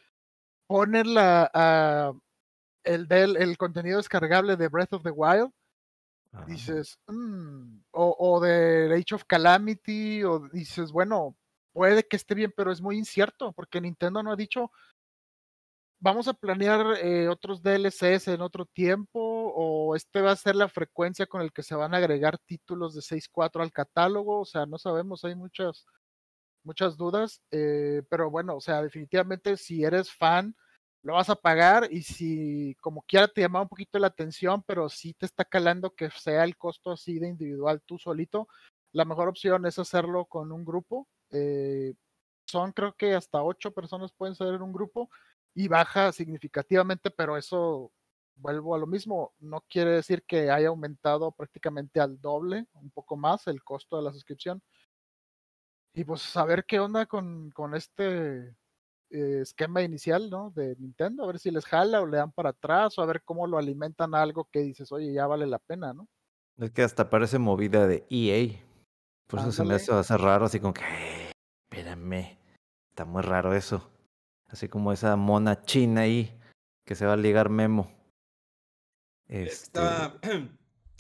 ponerla la, a, el, del, contenido descargable de Breath of the Wild, dices, mm", o, de Age of Calamity, o dices, bueno, puede que esté bien, pero es muy incierto, porque Nintendo no ha dicho, vamos a planear eh, otros DLCs en otro tiempo, o este va a ser la frecuencia con el que se van a agregar títulos de 6.4 al catálogo, o sea, no sabemos, hay muchas, muchas dudas, eh, pero bueno, o sea, definitivamente si eres fan lo vas a pagar y si como quiera te llama un poquito la atención, pero si te está calando que sea el costo así de individual tú solito, la mejor opción es hacerlo con un grupo. Eh, son creo que hasta ocho personas pueden ser en un grupo y baja significativamente, pero eso vuelvo a lo mismo, no quiere decir que haya aumentado prácticamente al doble, un poco más el costo de la suscripción. Y pues saber qué onda con, con este eh, esquema inicial ¿no? de Nintendo, a ver si les jala o le dan para atrás o a ver cómo lo alimentan a algo que dices, oye, ya vale la pena, ¿no? Es que hasta parece movida de EA. Por eso se me hace, raro, así como que, espérame, está muy raro eso. Así como esa mona china ahí que se va a ligar Memo. Este...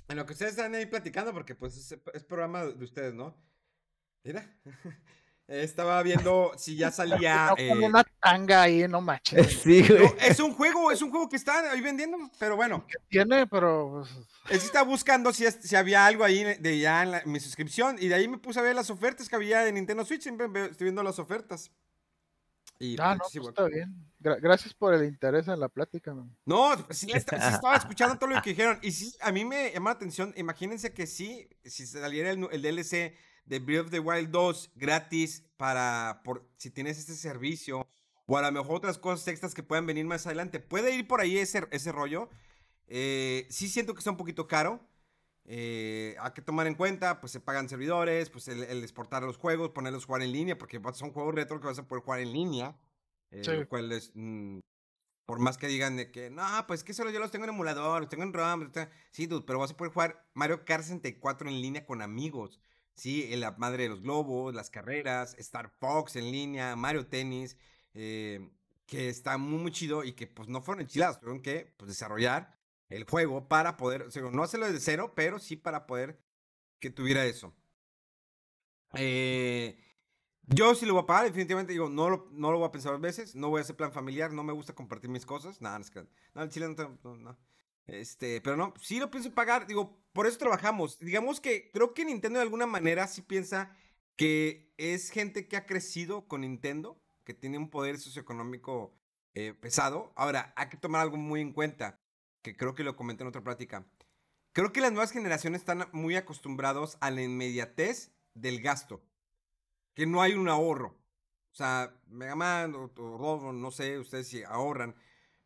En lo que ustedes están ahí platicando, porque pues es programa de ustedes, ¿no? Mira, Estaba viendo si ya salía. Eh... una tanga ahí, no manches. es un juego, es un juego que está ahí vendiendo, pero bueno. Tiene, pero. Pues, Él sí está buscando si, si, había algo ahí de ya en, mi suscripción. Y de ahí me puse a ver las ofertas que había de Nintendo Switch. Siempre estoy viendo las ofertas. Y ah, pues, pues, está bien. gracias por el interés en la plática. Man. No, sí, estaba escuchando todo lo que dijeron. Y sí, a mí me llama la atención. Imagínense que sí, si saliera el, el DLC de Breath of the Wild 2 gratis para por, si tienes este servicio o a lo mejor otras cosas extras que puedan venir más adelante. Puede ir por ahí ese, ese rollo. Eh, sí siento que está un poquito caro. hay eh, que tomar en cuenta, pues se pagan servidores, pues el, exportar los juegos, ponerlos jugar en línea, porque son juegos retro que vas a poder jugar en línea. Eh, cual mm, por más que digan de que, no, pues que solo yo los tengo en emulador, los tengo en RAM Sí, pero vas a poder jugar Mario Kart 64 en línea con amigos. Sí, eh, la madre de los globos, las carreras, Star Fox en línea, Mario Tennis, eh, que está muy, muy chido y que pues no fueron enchiladas, tuvieron que pues, desarrollar el juego para poder, o sea, no hacerlo desde cero, pero sí para poder que tuviera eso. Eh, yo sí lo voy a pagar, definitivamente digo, no lo, no lo voy a pensar dos veces, no voy a hacer plan familiar, no me gusta compartir mis cosas, nada, no, no, el chile no, no. Este, pero no, si lo pienso pagar, digo, por eso trabajamos. Digamos que creo que Nintendo de alguna manera sí piensa que es gente que ha crecido con Nintendo, que tiene un poder socioeconómico eh, pesado. Ahora, hay que tomar algo muy en cuenta, que creo que lo comenté en otra plática. Creo que las nuevas generaciones están muy acostumbrados a la inmediatez del gasto, que no hay un ahorro. O sea, Mega Man o, no sé, ustedes si ahorran,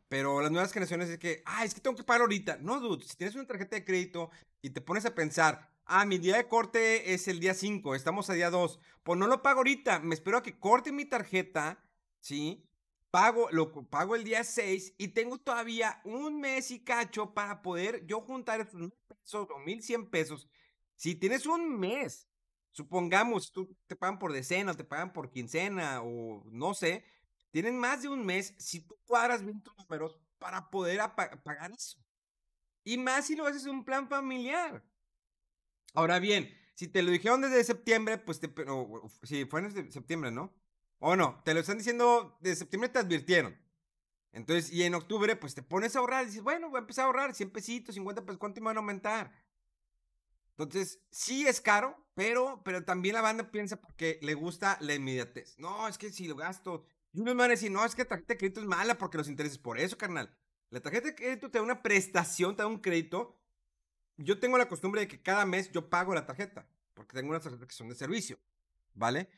pero las nuevas generaciones es que, ah, es que tengo que pagar ahorita. No, dude, si tienes una tarjeta de crédito y te pones a pensar, ah, mi día de corte es el día 5, estamos a día 2, pues no lo pago ahorita, me espero a que corte mi tarjeta, ¿sí? Pago, lo pago el día 6 y tengo todavía un mes y cacho para poder yo juntar esos mil pesos mil cien pesos. Si tienes un mes, supongamos, tú te pagan por decena, te pagan por quincena o no sé, tienen más de un mes si tú cuadras bien tus números para poder pagar eso. Y más si lo haces en un plan familiar. Ahora bien, si te lo dijeron desde septiembre, pues te... si fue en septiembre, ¿no? O no, te lo están diciendo desde septiembre te advirtieron. Entonces, y en octubre, pues te pones a ahorrar y dices, bueno, voy a empezar a ahorrar 100 pesitos, 50 pesos, ¿cuánto me van a aumentar? Entonces, sí es caro, pero, pero también la banda piensa porque le gusta la inmediatez. No, es que si lo gasto y unos me van a decir, no, es que la tarjeta de crédito es mala porque los intereses. Por eso, carnal. La tarjeta de crédito te da una prestación, te da un crédito. Yo tengo la costumbre de que cada mes yo pago la tarjeta, porque tengo unas tarjetas que son de servicio, ¿vale?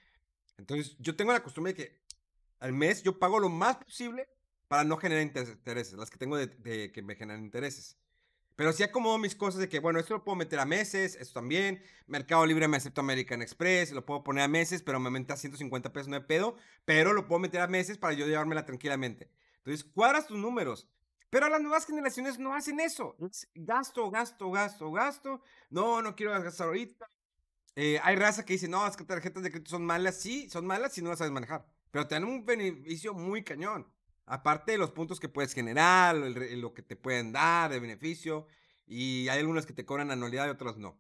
Entonces, yo tengo la costumbre de que al mes yo pago lo más posible para no generar intereses, las que tengo que me generan intereses. Pero sí acomodo mis cosas de que, bueno, esto lo puedo meter a meses, esto también. Mercado Libre me acepta American Express, lo puedo poner a meses, pero me aumenta 150 pesos, no de pedo. Pero lo puedo meter a meses para yo llevármela tranquilamente. Entonces, cuadras tus números. Pero las nuevas generaciones no hacen eso. Es gasto, gasto, gasto, gasto. No, no quiero gastar ahorita. Eh, hay raza que dice, no, las tarjetas de crédito son malas. Sí, son malas si no las sabes manejar. Pero te dan un beneficio muy cañón. Aparte de los puntos que puedes generar, lo que te pueden dar de beneficio. Y hay algunas que te cobran anualidad y otras no.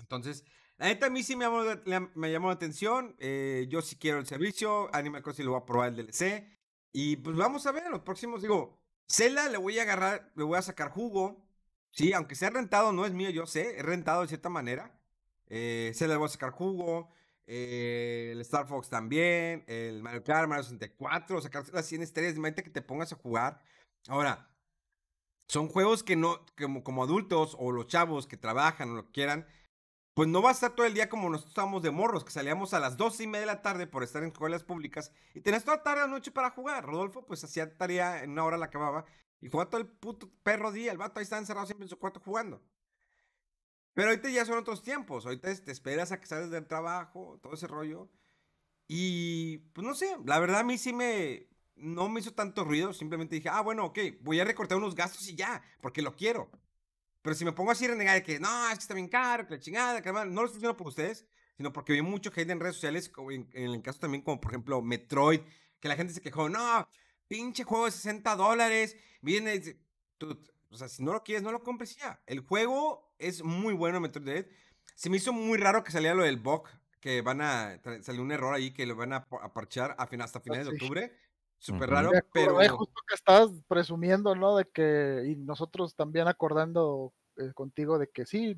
Entonces, la a mí sí me llamó, la, atención. Eh, yo sí quiero el servicio. Animal Crossing lo voy a probar el DLC. Y pues vamos a ver en los próximos. Digo, Zelda le voy a agarrar, le voy a sacar jugo. Sí, aunque sea rentado, no es mío, yo sé. Es rentado de cierta manera. Eh, le voy a sacar jugo el Star Fox también, el Mario Kart, Mario 64, sacar las 100 estrellas, imagínate que te pongas a jugar. Ahora, son juegos que no, como, adultos o los chavos que trabajan o lo que quieran, pues no va a estar todo el día como nosotros estábamos de morros, que salíamos a las 12 y media de la tarde por estar en escuelas públicas y tenías toda la tarde o noche para jugar. Rodolfo, pues hacía tarea, en una hora la acababa y jugaba todo el puto perro día. El vato ahí estaba encerrado siempre en su cuarto jugando. Pero ahorita ya son otros tiempos, ahorita te esperas a que sales del trabajo, todo ese rollo. Y pues no sé, la verdad a mí sí me... No me hizo tanto ruido, simplemente dije, ah, bueno, ok, voy a recortar unos gastos y ya, porque lo quiero. Pero si me pongo así a renegar de que no, es que está bien caro, que la chingada, que no lo estoy diciendo por ustedes, sino porque vi mucho hate en redes sociales, en, el caso también, como por ejemplo Metroid, que la gente se quejó, no, pinche juego de 60 dólares, viene. Tú, o sea, si no lo quieres, no lo compres ya. El juego es muy bueno Metroid Dread. Se me hizo muy raro que saliera lo del bug, que van a, salió un error ahí que lo van a, parchear hasta ah, finales de octubre. Súper raro, pero... Es justo que estás presumiendo, ¿no? De que, y nosotros también acordando eh, contigo de que sí,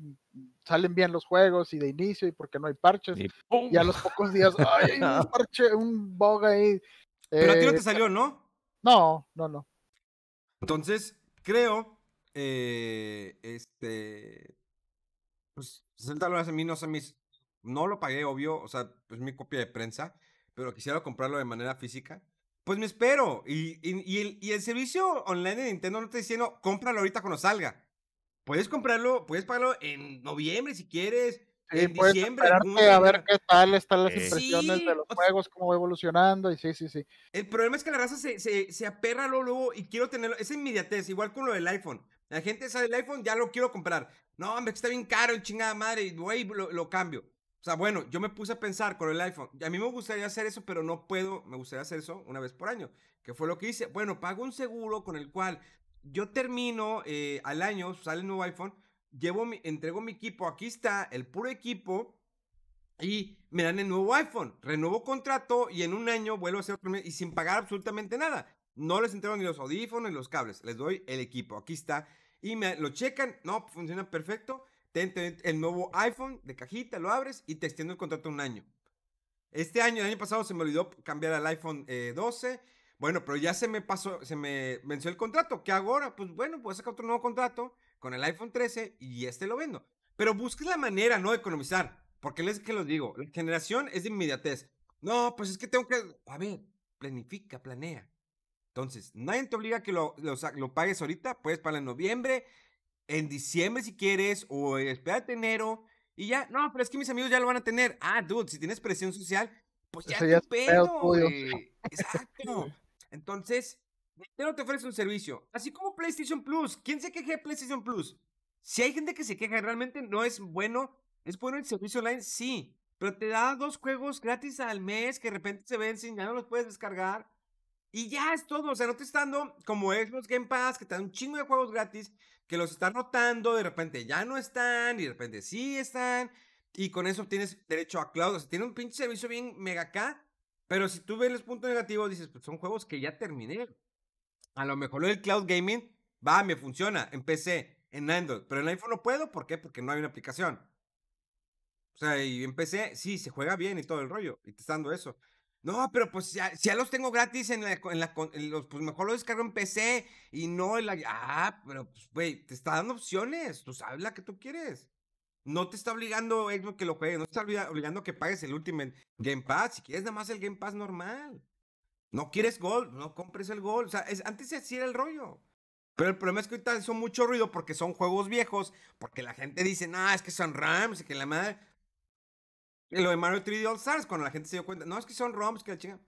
salen bien los juegos y de inicio y porque no hay parches. Y, a los pocos días, ay, un parche, bug ahí. Pero a ti no eh, te salió, ¿no? No, no, no. Entonces, creo eh, este, pues 60 dólares a mí no mis, no lo pagué, obvio, o sea, pues mi copia de prensa, pero quisiera comprarlo de manera física. Pues me espero. Y, y, el, servicio online de Nintendo no te está diciendo, cómpralo ahorita cuando salga. Puedes comprarlo, puedes pagarlo en noviembre si quieres, en diciembre. a ver qué tal están las eh, impresiones de los juegos, cómo va evolucionando, y sí, sí, sí. El problema es que la raza se, se, se aperra luego, luego, y quiero tenerlo, esa inmediatez, igual con lo del iPhone. La gente sale el iPhone, ya lo quiero comprar. No, hombre, está bien caro, chingada madre, güey, lo, cambio. O sea, bueno, yo me puse a pensar con el iPhone. A mí me gustaría hacer eso, pero no puedo. Me gustaría hacer eso una vez por año. Que fue lo que hice. Bueno, pago un seguro con el cual yo termino eh, al año, sale el nuevo iPhone, llevo mi, entrego mi equipo. Aquí está el puro equipo y me dan el nuevo iPhone. Renuevo contrato y en un año vuelvo a hacer otro y sin pagar absolutamente nada. No les entrego ni los audífonos ni los cables, les doy el equipo, aquí está. Y me lo checan, no, pues, funciona perfecto. Ten, el nuevo iPhone de cajita, lo abres y te extiendo el contrato un año. Este año, el año pasado se me olvidó cambiar al iPhone 12. Eh, bueno, pero ya se me pasó, se me venció el contrato. ¿Qué ahora? Pues bueno, puedo sacar otro nuevo contrato con el iPhone 13 y este lo vendo. Pero busques la manera, ¿no? De economizar. Porque les que los digo, la generación es de inmediatez. No, pues es que tengo que. A ver, planifica, planea. Entonces, nadie te obliga a que lo, lo pagues ahorita, puedes pagar en noviembre, en diciembre si quieres, o espérate enero, y ya, no, pero es que mis amigos ya lo van a tener. Ah, dude, si tienes presión social, pues ya, te Exacto. Entonces, no te ofrece un servicio. Así como PlayStation Plus. ¿Quién se queja de PlayStation Plus? Si hay gente que se queja, realmente no es bueno. ¿Es bueno el servicio online? Sí. Pero te da dos juegos gratis al mes que de repente se vencen, ya no los puedes descargar. Y ya es todo, o sea, no te está como Xbox Game Pass, que te dan un chingo de juegos gratis, que los están notando, de repente ya no están, y de repente sí están, y con eso tienes derecho a cloud, o sea, tiene un pinche servicio bien mega acá, pero si tú ves los puntos negativos, dices, pues son juegos que ya terminé. A lo mejor el cloud gaming, va, me funciona, en PC, en Android, pero en iPhone no puedo, ¿por qué? Porque no hay una aplicación. O sea, y en PC, sí, se juega bien y todo el rollo, y te eso. No, pero pues ya, ya los tengo gratis en la, en los, pues mejor los descargo en PC y no en la. Ah, pero pues, güey, te está dando opciones. Tú sabes la que tú quieres. No te está obligando Xbox que lo juegues, no te está obligando que pagues el Ultimate Game Pass. Si quieres nada más el Game Pass normal. No quieres Gold, no compres el Gold. O sea, antes así era el rollo. Pero el problema es que ahorita son mucho ruido porque son juegos viejos, porque la gente dice, no, es que son RAMs y que la madre. Lo de Mario 3D All Stars, cuando la gente se dio cuenta, no, es que son ROMs, que la chinga.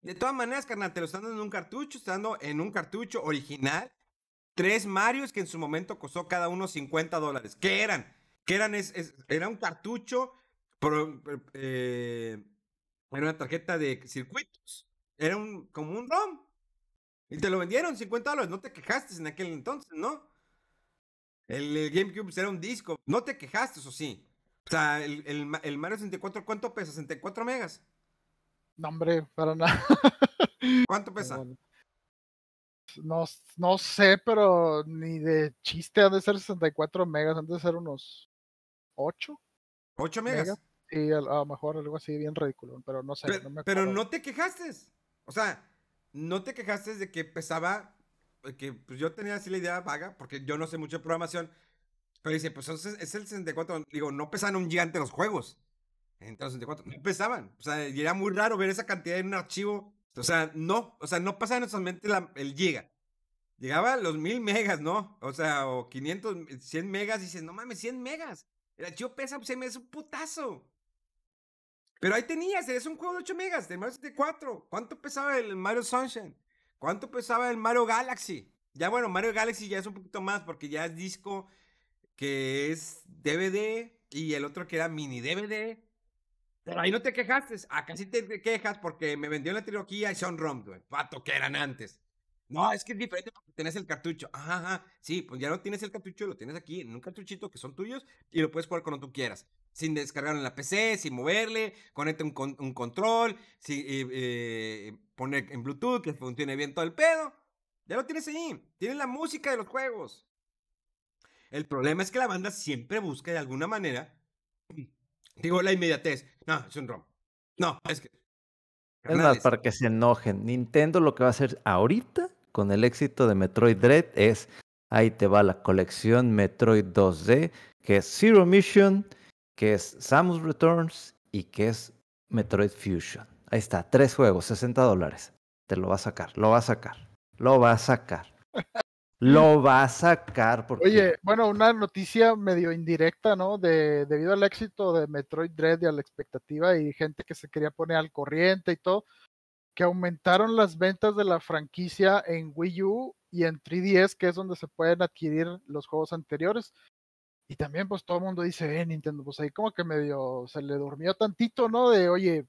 De todas maneras, carnal, te lo están dando en un cartucho, están dando en un cartucho original. Tres Marios que en su momento costó cada uno 50 dólares. ¿Qué eran? ¿Qué eran? era un cartucho, eh, era una tarjeta de circuitos. Era un, como un ROM. Y te lo vendieron 50 dólares. No te quejaste en aquel entonces, ¿no? El, el GameCube pues era un disco. No te quejaste, eso sí. O sea, el, el, Mario 64, ¿cuánto pesa? ¿64 megas? No, hombre, para nada. ¿Cuánto pesa? no, sé, pero ni de chiste han de ser 64 megas, han de ser unos 8. ¿8 megas? Sí, a, lo mejor algo así bien ridículo, pero no sé. Pero no, te quejaste. O sea, no te quejaste de que pesaba, que pues yo tenía así la idea vaga, porque yo no sé mucho de programación, pero dice, pues es, el 64. Digo, no pesaban un gigante los juegos. En 64. No pesaban. O sea, era muy raro ver esa cantidad en un archivo. O sea, no. O sea, no pasaba en nuestra mente el giga. Llegaba a los mil megas, ¿no? O sea, o 500, 100 megas. Y dices, no mames, 100 megas. El archivo pesa, pues se me es un putazo. Pero ahí tenías, es un juego de 8 megas, de Mario 64. ¿Cuánto pesaba el Mario Sunshine? ¿Cuánto pesaba el Mario Galaxy? Ya bueno, Mario Galaxy ya es un poquito más porque ya es disco que es DVD y el otro que era mini DVD. Pero ahí no te quejaste. Acá sí te quejas porque me vendió la trilogía y son ROM, Pato, que eran antes. No, es que es diferente porque tenés el cartucho. Ajá, Sí, pues ya no tienes el cartucho, lo tienes aquí en un cartuchito que son tuyos y lo puedes jugar cuando tú quieras. Sin descargarlo en la PC, sin moverle, conecta un, un control, si, eh, poner en Bluetooth que funcione bien todo el pedo. Ya lo tienes ahí. Tienes la música de los juegos. El problema es que la banda siempre busca de alguna manera, digo, la inmediatez. No, es un ROM. No, es que... Es más, para que se enojen. Nintendo lo que va a hacer ahorita con el éxito de Metroid Dread es, ahí te va la colección Metroid 2D, que es Zero Mission, que es Samus Returns y que es Metroid Fusion. Ahí está, tres juegos, 60 dólares. Te lo va a sacar, lo va a sacar, lo va a sacar. Lo mm. va a sacar porque... Oye, bueno, una noticia medio indirecta, ¿no? De, debido al éxito de Metroid Dread y a la expectativa y gente que se quería poner al corriente y todo, que aumentaron las ventas de la franquicia en Wii U y en 3DS, que es donde se pueden adquirir los juegos anteriores. Y también pues todo el mundo dice, eh, Nintendo, pues ahí como que medio se le durmió tantito, ¿no? De, oye,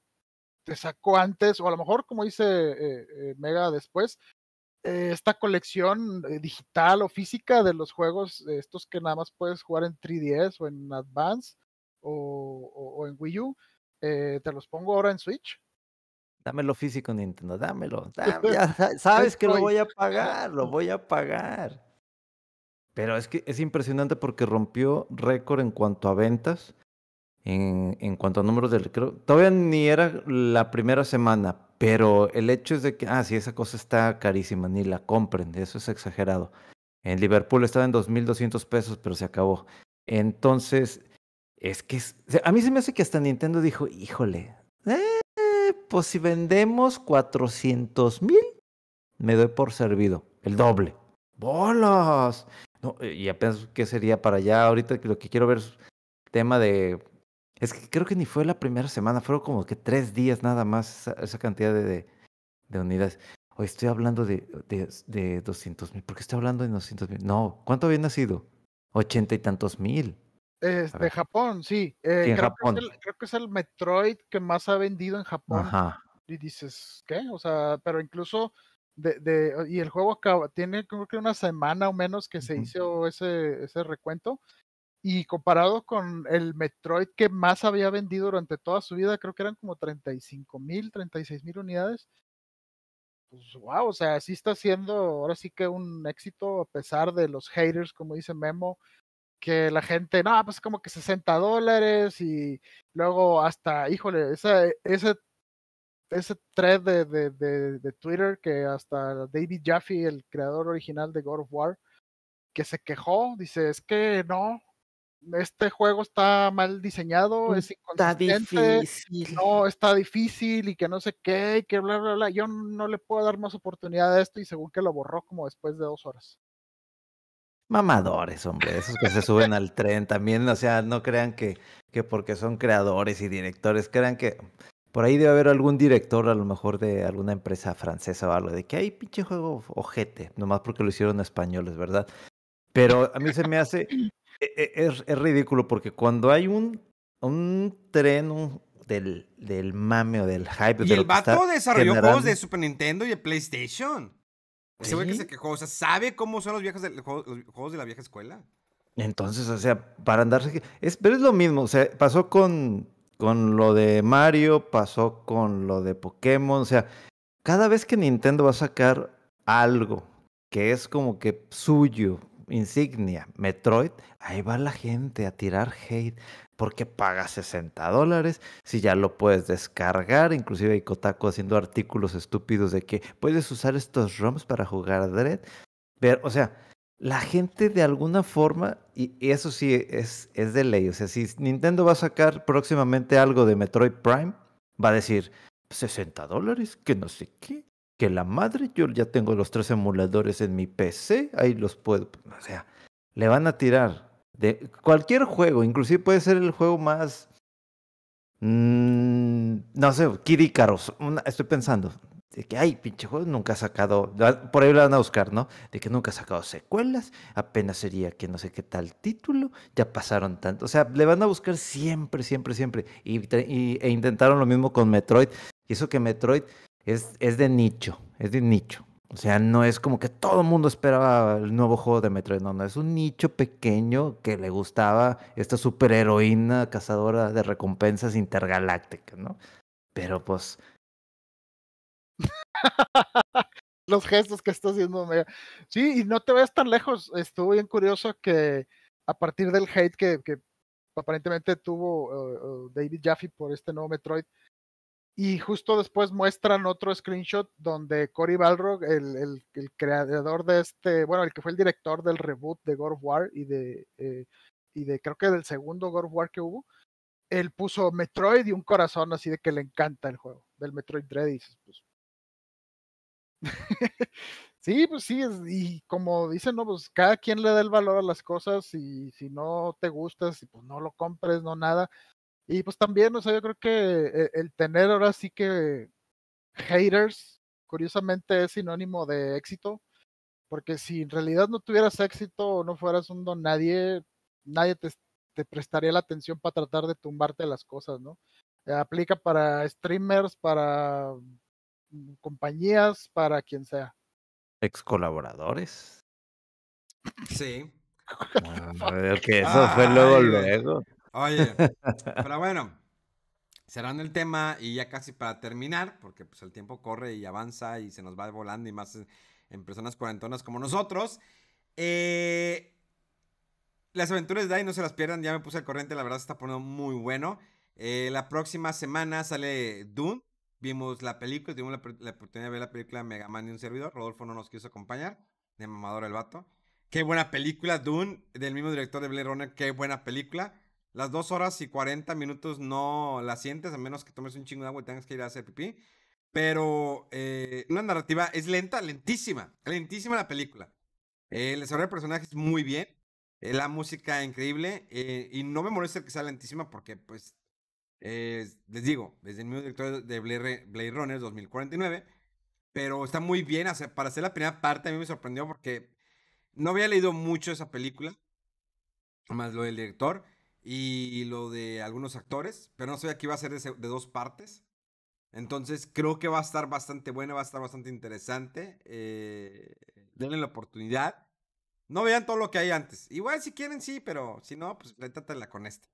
te sacó antes, o a lo mejor como dice eh, eh, Mega después, eh, esta colección eh, digital o física de los juegos, estos que nada más puedes jugar en 3DS o en Advance o, en Wii U, eh, te los pongo ahora en Switch. Dámelo físico, Nintendo, dámelo. sabes que lo voy a pagar, lo voy a pagar. Pero es que es impresionante porque rompió récord en cuanto a ventas, en, cuanto a números de... todavía ni era la primera semana, pero el hecho es de que, ah, sí, esa cosa está carísima, ni la compren, eso es exagerado. En Liverpool estaba en 2.200 pesos, pero se acabó. Entonces, es que a mí se me hace que hasta Nintendo dijo, híjole, eh, pues si vendemos $400,000, mil, me doy por servido, el doble. ¡Bolas! No, y apenas qué sería para allá. Ahorita lo que quiero ver es tema de es que creo que ni fue la primera semana, fueron como que tres días nada más esa, cantidad de, unidades. Hoy estoy hablando de, de, 200 mil. ¿Por qué estoy hablando de 200 mil? No, ¿cuánto había nacido? Ochenta y tantos mil. de Japón, eh, sí. en creo, Japón. Que el, creo que es el Metroid que más ha vendido en Japón. Ajá. Y dices, ¿qué? O sea, pero incluso de, de, y el juego acaba, tiene creo que una semana o menos que se hizo ese, ese recuento y comparado con el Metroid que más había vendido durante toda su vida, creo que eran como 35 mil, 36 mil unidades. Pues wow, o sea, sí está siendo ahora sí que un éxito a pesar de los haters, como dice Memo, que la gente, no, pues como que 60 dólares y luego hasta, híjole, ese, ese thread de, Twitter que hasta David Jaffe, el creador original de God of War, que se quejó, dice, es que no, este juego está mal diseñado, mm, es inconsistente, está no está difícil y que no sé qué, y que bla, bla, bla. Yo no le puedo dar más oportunidad a esto y según que lo borró como después de dos horas. Mamadores, hombre, esos que se suben al tren también, o sea, no crean que, que porque son creadores y directores, crean que por ahí debe haber algún director, a lo mejor de alguna empresa francesa o algo, de que hay pinche juego ojete, nomás porque lo hicieron españoles, ¿verdad? Pero a mí se me hace, e, e, es, ridículo porque cuando hay un, un tren del, del mame o del hype. Y el vato desarrolló juegos de Super Nintendo y de PlayStation. Ese güey que se quejó, o sea, sabe cómo son los, juegos de la vieja escuela. Entonces, o sea, para andarse. Es, pero es lo mismo, o sea, pasó con, con lo de Mario, pasó con lo de Pokémon, o sea, cada vez que Nintendo va a sacar algo que es como que suyo, insignia, Metroid, ahí va la gente a tirar hate porque paga 60 dólares, si ya lo puedes descargar, inclusive hay Kotaku haciendo artículos estúpidos de que puedes usar estos ROMs para jugar Dread, pero, o sea, la gente de alguna forma, y eso sí es, es de ley, o sea, si Nintendo va a sacar próximamente algo de Metroid Prime, va a decir, 60 dólares, que no sé qué, que la madre, yo ya tengo los tres emuladores en mi PC, ahí los puedo, o sea, le van a tirar de cualquier juego, inclusive puede ser el juego más, mm, no sé, Kirikaros, estoy pensando, de que, ay, pinche juego, nunca ha sacado, ah, por ahí lo van a buscar, ¿no? De que nunca ha sacado secuelas, apenas sería que no sé qué tal título, ya pasaron tanto, o sea, le van a buscar siempre, siempre, siempre, e intentaron lo mismo con Metroid, y eso que Metroid es, de nicho, es de nicho. O sea, no es como que todo el mundo esperaba el nuevo juego de Metroid. No, no, es un nicho pequeño que le gustaba esta superheroína cazadora de recompensas intergalácticas, ¿no? Pero pues. Los gestos que está haciendo. Mega. Sí, y no te vayas tan lejos. Estuvo bien curioso que a partir del hate que, aparentemente tuvo eh, eh, David Jaffe por este nuevo Metroid, y justo después muestran otro screenshot donde Cory Balrog, el, creador de este, bueno, el que fue el director del reboot de God of War y de, eh, y de creo que del segundo God of War que hubo, él puso Metroid y un corazón así de que le encanta el juego, del Metroid Dread, y dices, pues. sí, pues sí, y como dicen, no, pues cada quien le da el valor a las cosas y si no te gustas, pues no lo compres, no nada y pues también, o sea, yo creo que eh, el tener ahora sí que haters, curiosamente es sinónimo de éxito, porque si en realidad no tuvieras éxito o no fueras un don nadie, nadie te, te prestaría la atención para tratar de tumbarte las cosas, ¿no? Eh, aplica para streamers, para mm, compañías, para quien sea. Ex colaboradores. Sí. Ah, que eso fue luego, luego. Oye, pero bueno, cerrando el tema y ya casi para terminar, porque pues el tiempo corre y avanza y se nos va volando y más en personas cuarentonas como nosotros. Eh, las aventuras de ahí no se las pierdan, ya me puse al corriente, la verdad se está poniendo muy bueno. Eh, la próxima semana sale Dune, vimos la película, tuvimos la, oportunidad de ver la película Mega Man y un servidor, Rodolfo no nos quiso acompañar, de mamador el vato. Qué buena película, Dune, del mismo director de Blade Runner, qué buena película. Las dos horas y 40 minutos no la sientes, a menos que tomes un chingo de agua y tengas que ir a hacer pipí. Pero eh, una narrativa es lenta, lentísima. Lentísima la película. el desarrollo de personajes muy bien. Eh, la música increíble. Eh, y no me molesta que sea lentísima porque, pues, les digo, desde el mismo director de Blade, Runner 2049. Pero está muy bien. para hacer la primera parte a mí me sorprendió porque no había leído mucho esa película. Más lo del director y lo de algunos actores, pero no sabía que iba a ser de, dos partes. Entonces creo que va a estar bastante buena, va a estar bastante interesante. Eh, denle la oportunidad. No vean todo lo que hay antes. Igual si quieren sí, pero si no, pues trátatela con esta.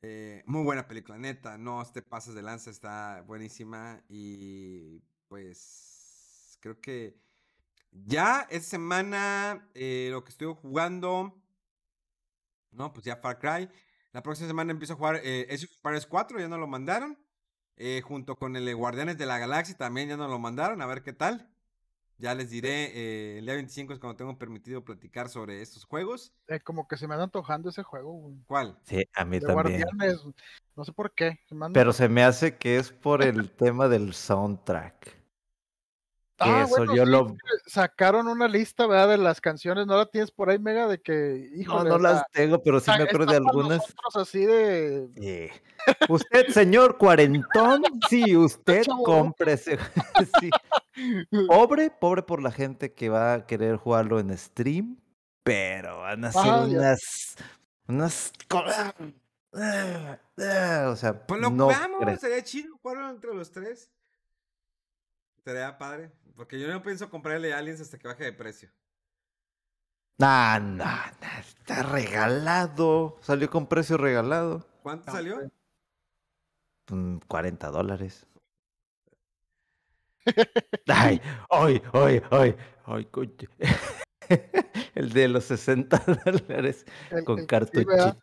Eh, muy buena película, neta. No, este Pases de Lanza está buenísima. Y pues creo que ya esta semana eh, lo que estoy jugando. No, pues ya Far Cry. La próxima semana empiezo a jugar eh, of 4, ya no lo mandaron. Eh, junto con el Guardianes de la Galaxia también ya nos lo mandaron, a ver qué tal. Ya les eh diré, eh, el día 25 es cuando tengo permitido platicar sobre estos juegos. Eh, como que se me anda antojando ese juego. ¿Cuál? Sí, a mí también. no sé por qué. Pero se me hace que es por el tema del soundtrack. Ah, sacaron una lista, ¿verdad? De las canciones, ¿no la tienes por ahí, Mega? De que, hijo. No, las tengo, pero sí me acuerdo de algunas. Así de... Usted, señor cuarentón, sí, usted compre Pobre, pobre por la gente que va a querer jugarlo en stream, pero van a ser unas... Unas... Ah, ah, o sea, pues no sería chido era entre los tres. Sería padre. Porque yo no pienso comprarle aliens hasta que baje de precio. Nah, nah, está regalado. Salió con precio regalado. ¿Cuánto salió? 40 pues. mm, dólares. ay, ay, ay, ay, ay, coche. el de los 60 dólares con cartuchito.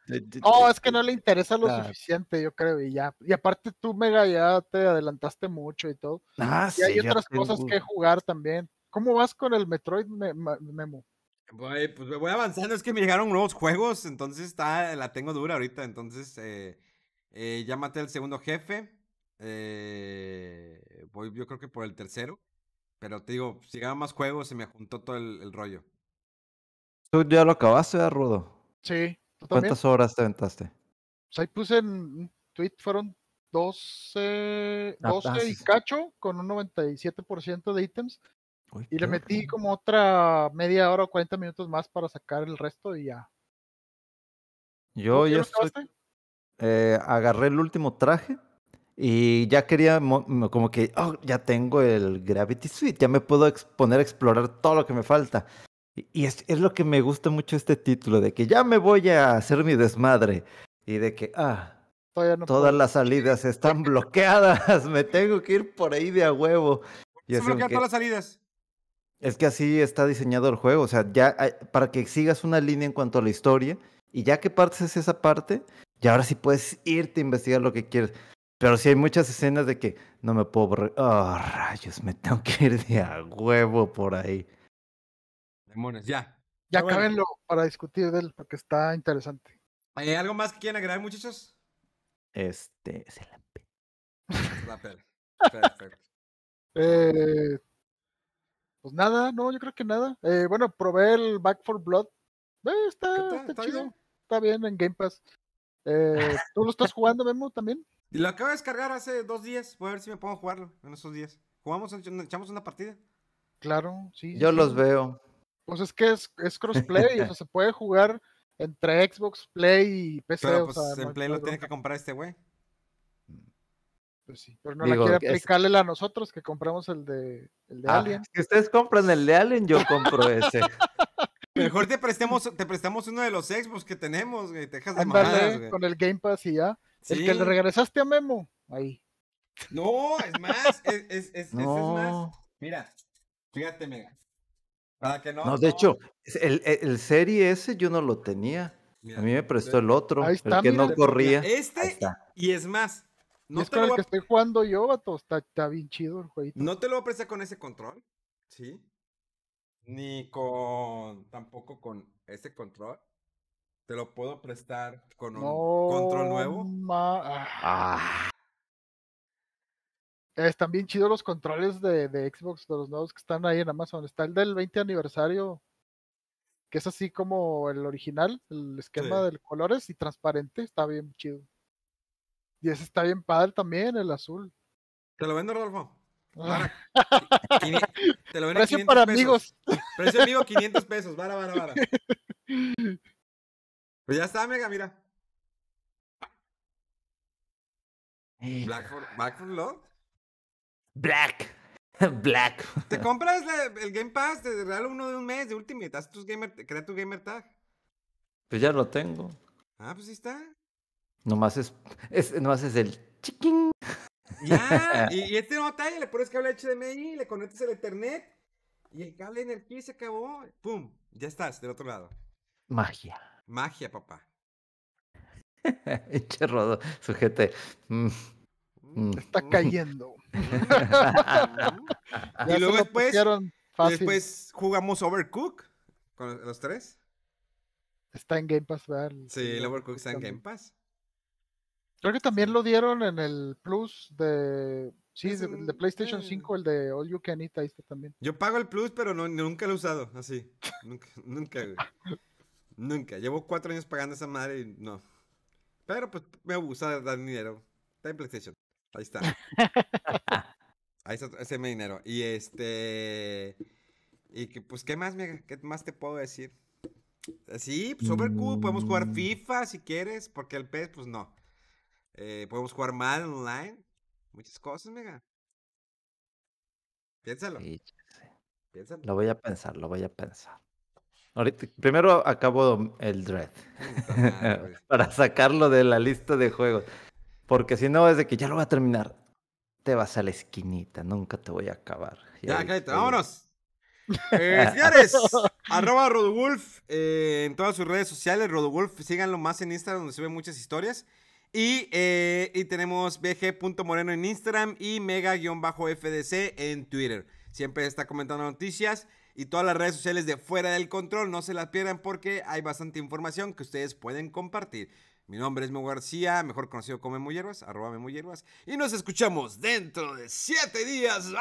Oh, es que no le interesa lo suficiente, yo creo, y ya. Y aparte tú, Mega, ya te adelantaste mucho y todo. Ah, y hay otras cosas que jugar también. ¿Cómo vas con el Metroid Memo? Voy, pues me voy avanzando, es que me llegaron nuevos juegos, entonces está, la tengo dura ahorita, entonces eh, eh ya maté al segundo jefe, eh, voy yo creo que por el tercero, pero te digo, si llegaban más juegos se me juntó todo el rollo. Tú ya lo acabaste, Rudo? Sí. ¿tú ¿Cuántas horas te aventaste? Pues ahí puse en un tweet, fueron 12, y cacho con un 97% de ítems. y le metí como otra media hora o 40 minutos más para sacar el resto y ya. Yo ya estoy, eh, agarré el último traje y ya quería como que, oh, ya tengo el Gravity Suite, ya me puedo exponer, a explorar todo lo que me falta. Y es, lo que me gusta mucho este título, de que ya me voy a hacer mi desmadre y de que, ah, todas las salidas están bloqueadas, me tengo que ir por ahí de a huevo. todas las salidas. Es que así está diseñado el juego, o sea, ya eh, para que sigas una línea en cuanto a la historia y ya que partes esa parte, y ahora sí puedes irte a investigar lo que quieres. Pero sí hay muchas escenas de que no me puedo... Oh, rayos, me tengo que ir de a huevo por ahí. Demones, ya. Ya ah, para discutir de él, porque está interesante. ¿Hay eh, ¿Algo más que quieran agregar, muchachos? Este, es el pela. Perfecto. Eh, pues nada, no, yo creo que nada. Eh, bueno, probé el Back for Blood. está, está, chido. Bien. Está bien en Game Pass. ¿Tú lo estás jugando, Memo, también? Lo acabo de descargar hace dos días. Voy a ver si me puedo jugarlo en esos días. ¿Jugamos, echamos una partida? Claro, sí. Yo los veo. Pues es que es, crossplay, o sea, se puede jugar entre Xbox, Play y PC. Pero pues o Play lo tiene que comprar este güey. Pues sí, pero no le la quiere aplicarle a nosotros que compramos el de, el de ah, Alien. Si ustedes compran el de Alien, yo compro ese. Mejor te prestemos, te prestamos uno de los Xbox que tenemos, güey. Te dejas de Con el Game Pass y ya. El que le regresaste a Memo, ahí. No, es más, es, es, es, es más. Mira, fíjate, Mega no, de hecho, el, e, serie ese yo no lo tenía. a mí me prestó el otro, el que no corría. Este, y es más. No es lo que estoy jugando yo, vato. Está, está, bien chido el jueguito. No te lo voy a prestar con ese control, ¿sí? Ni con. Tampoco con ese control. Te lo puedo prestar con un control nuevo. Ah. Ah. Están bien chidos los controles de, Xbox, de los nuevos que están ahí en Amazon. Está el del 20 aniversario, que es así como el original, el esquema de colores y transparente, está bien chido. Y ese está bien padre también, el azul. ¿Te lo vendo, Rodolfo? Ah. Te lo vendo Precio para amigos. Precio amigo, 500 pesos. Vara, vara, vara. Pues ya está, Mega, mira. Eh. Black for, Black. Black. Te compras el Game Pass, te regalo uno de un mes de Ultimate, haz crea tu gamer tag. Pues ya lo tengo. Ah, pues sí está. Nomás es, nomás es el chiquín. Ya, y, este no Y le pones cable HDMI, le conectas el Ethernet y el cable de energía se acabó. ¡Pum! Ya estás del otro lado. Magia. Magia, papá. Eche rodo, sujete. Mm, está mm. cayendo. y luego después, después jugamos Overcook con los tres. Está en Game Pass, ¿verdad? sí, el Overcook está en Game Pass. Creo que también lo dieron en el Plus de. Sí, de, PlayStation 5, el de All You Can Eat, también. Yo pago el Plus, pero no, nunca lo he usado, así. nunca, nunca, Nunca. Llevo cuatro años pagando esa madre y no. Pero pues me gusta dar dinero. Está en PlayStation. Ahí está. Ahí está ese dinero. Y este. Y que, pues, ¿qué más, me, ¿Qué más te puedo decir? Eh, sí, sobre pues, cool podemos jugar mm. FIFA si quieres, porque el PES, pues no. Eh, podemos jugar mal online. Muchas cosas, mega. Piénsalo. Lo voy a pensar, lo voy a pensar. primero acabo el Dread. para sacarlo de la lista de juegos. Porque si no, desde que ya lo voy a terminar, te vas a la esquinita, nunca te voy a acabar. Ya, cállate, vámonos. Eh, señores, arroba Rodwolf eh, en todas sus redes sociales. Rodwolf, síganlo más en Instagram, donde se ven muchas historias. Y, eh, y tenemos bg.moreno en Instagram y mega-fdc en Twitter. Siempre está comentando noticias y todas las redes sociales de Fuera del Control. No se las pierdan porque hay bastante información que ustedes pueden compartir. Mi nombre es Memo García, mejor conocido como Memo Hierbas, arroba Memo Hierbas, y nos escuchamos dentro de siete días.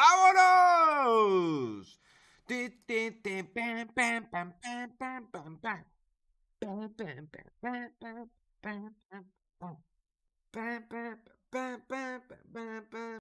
¡Vámonos!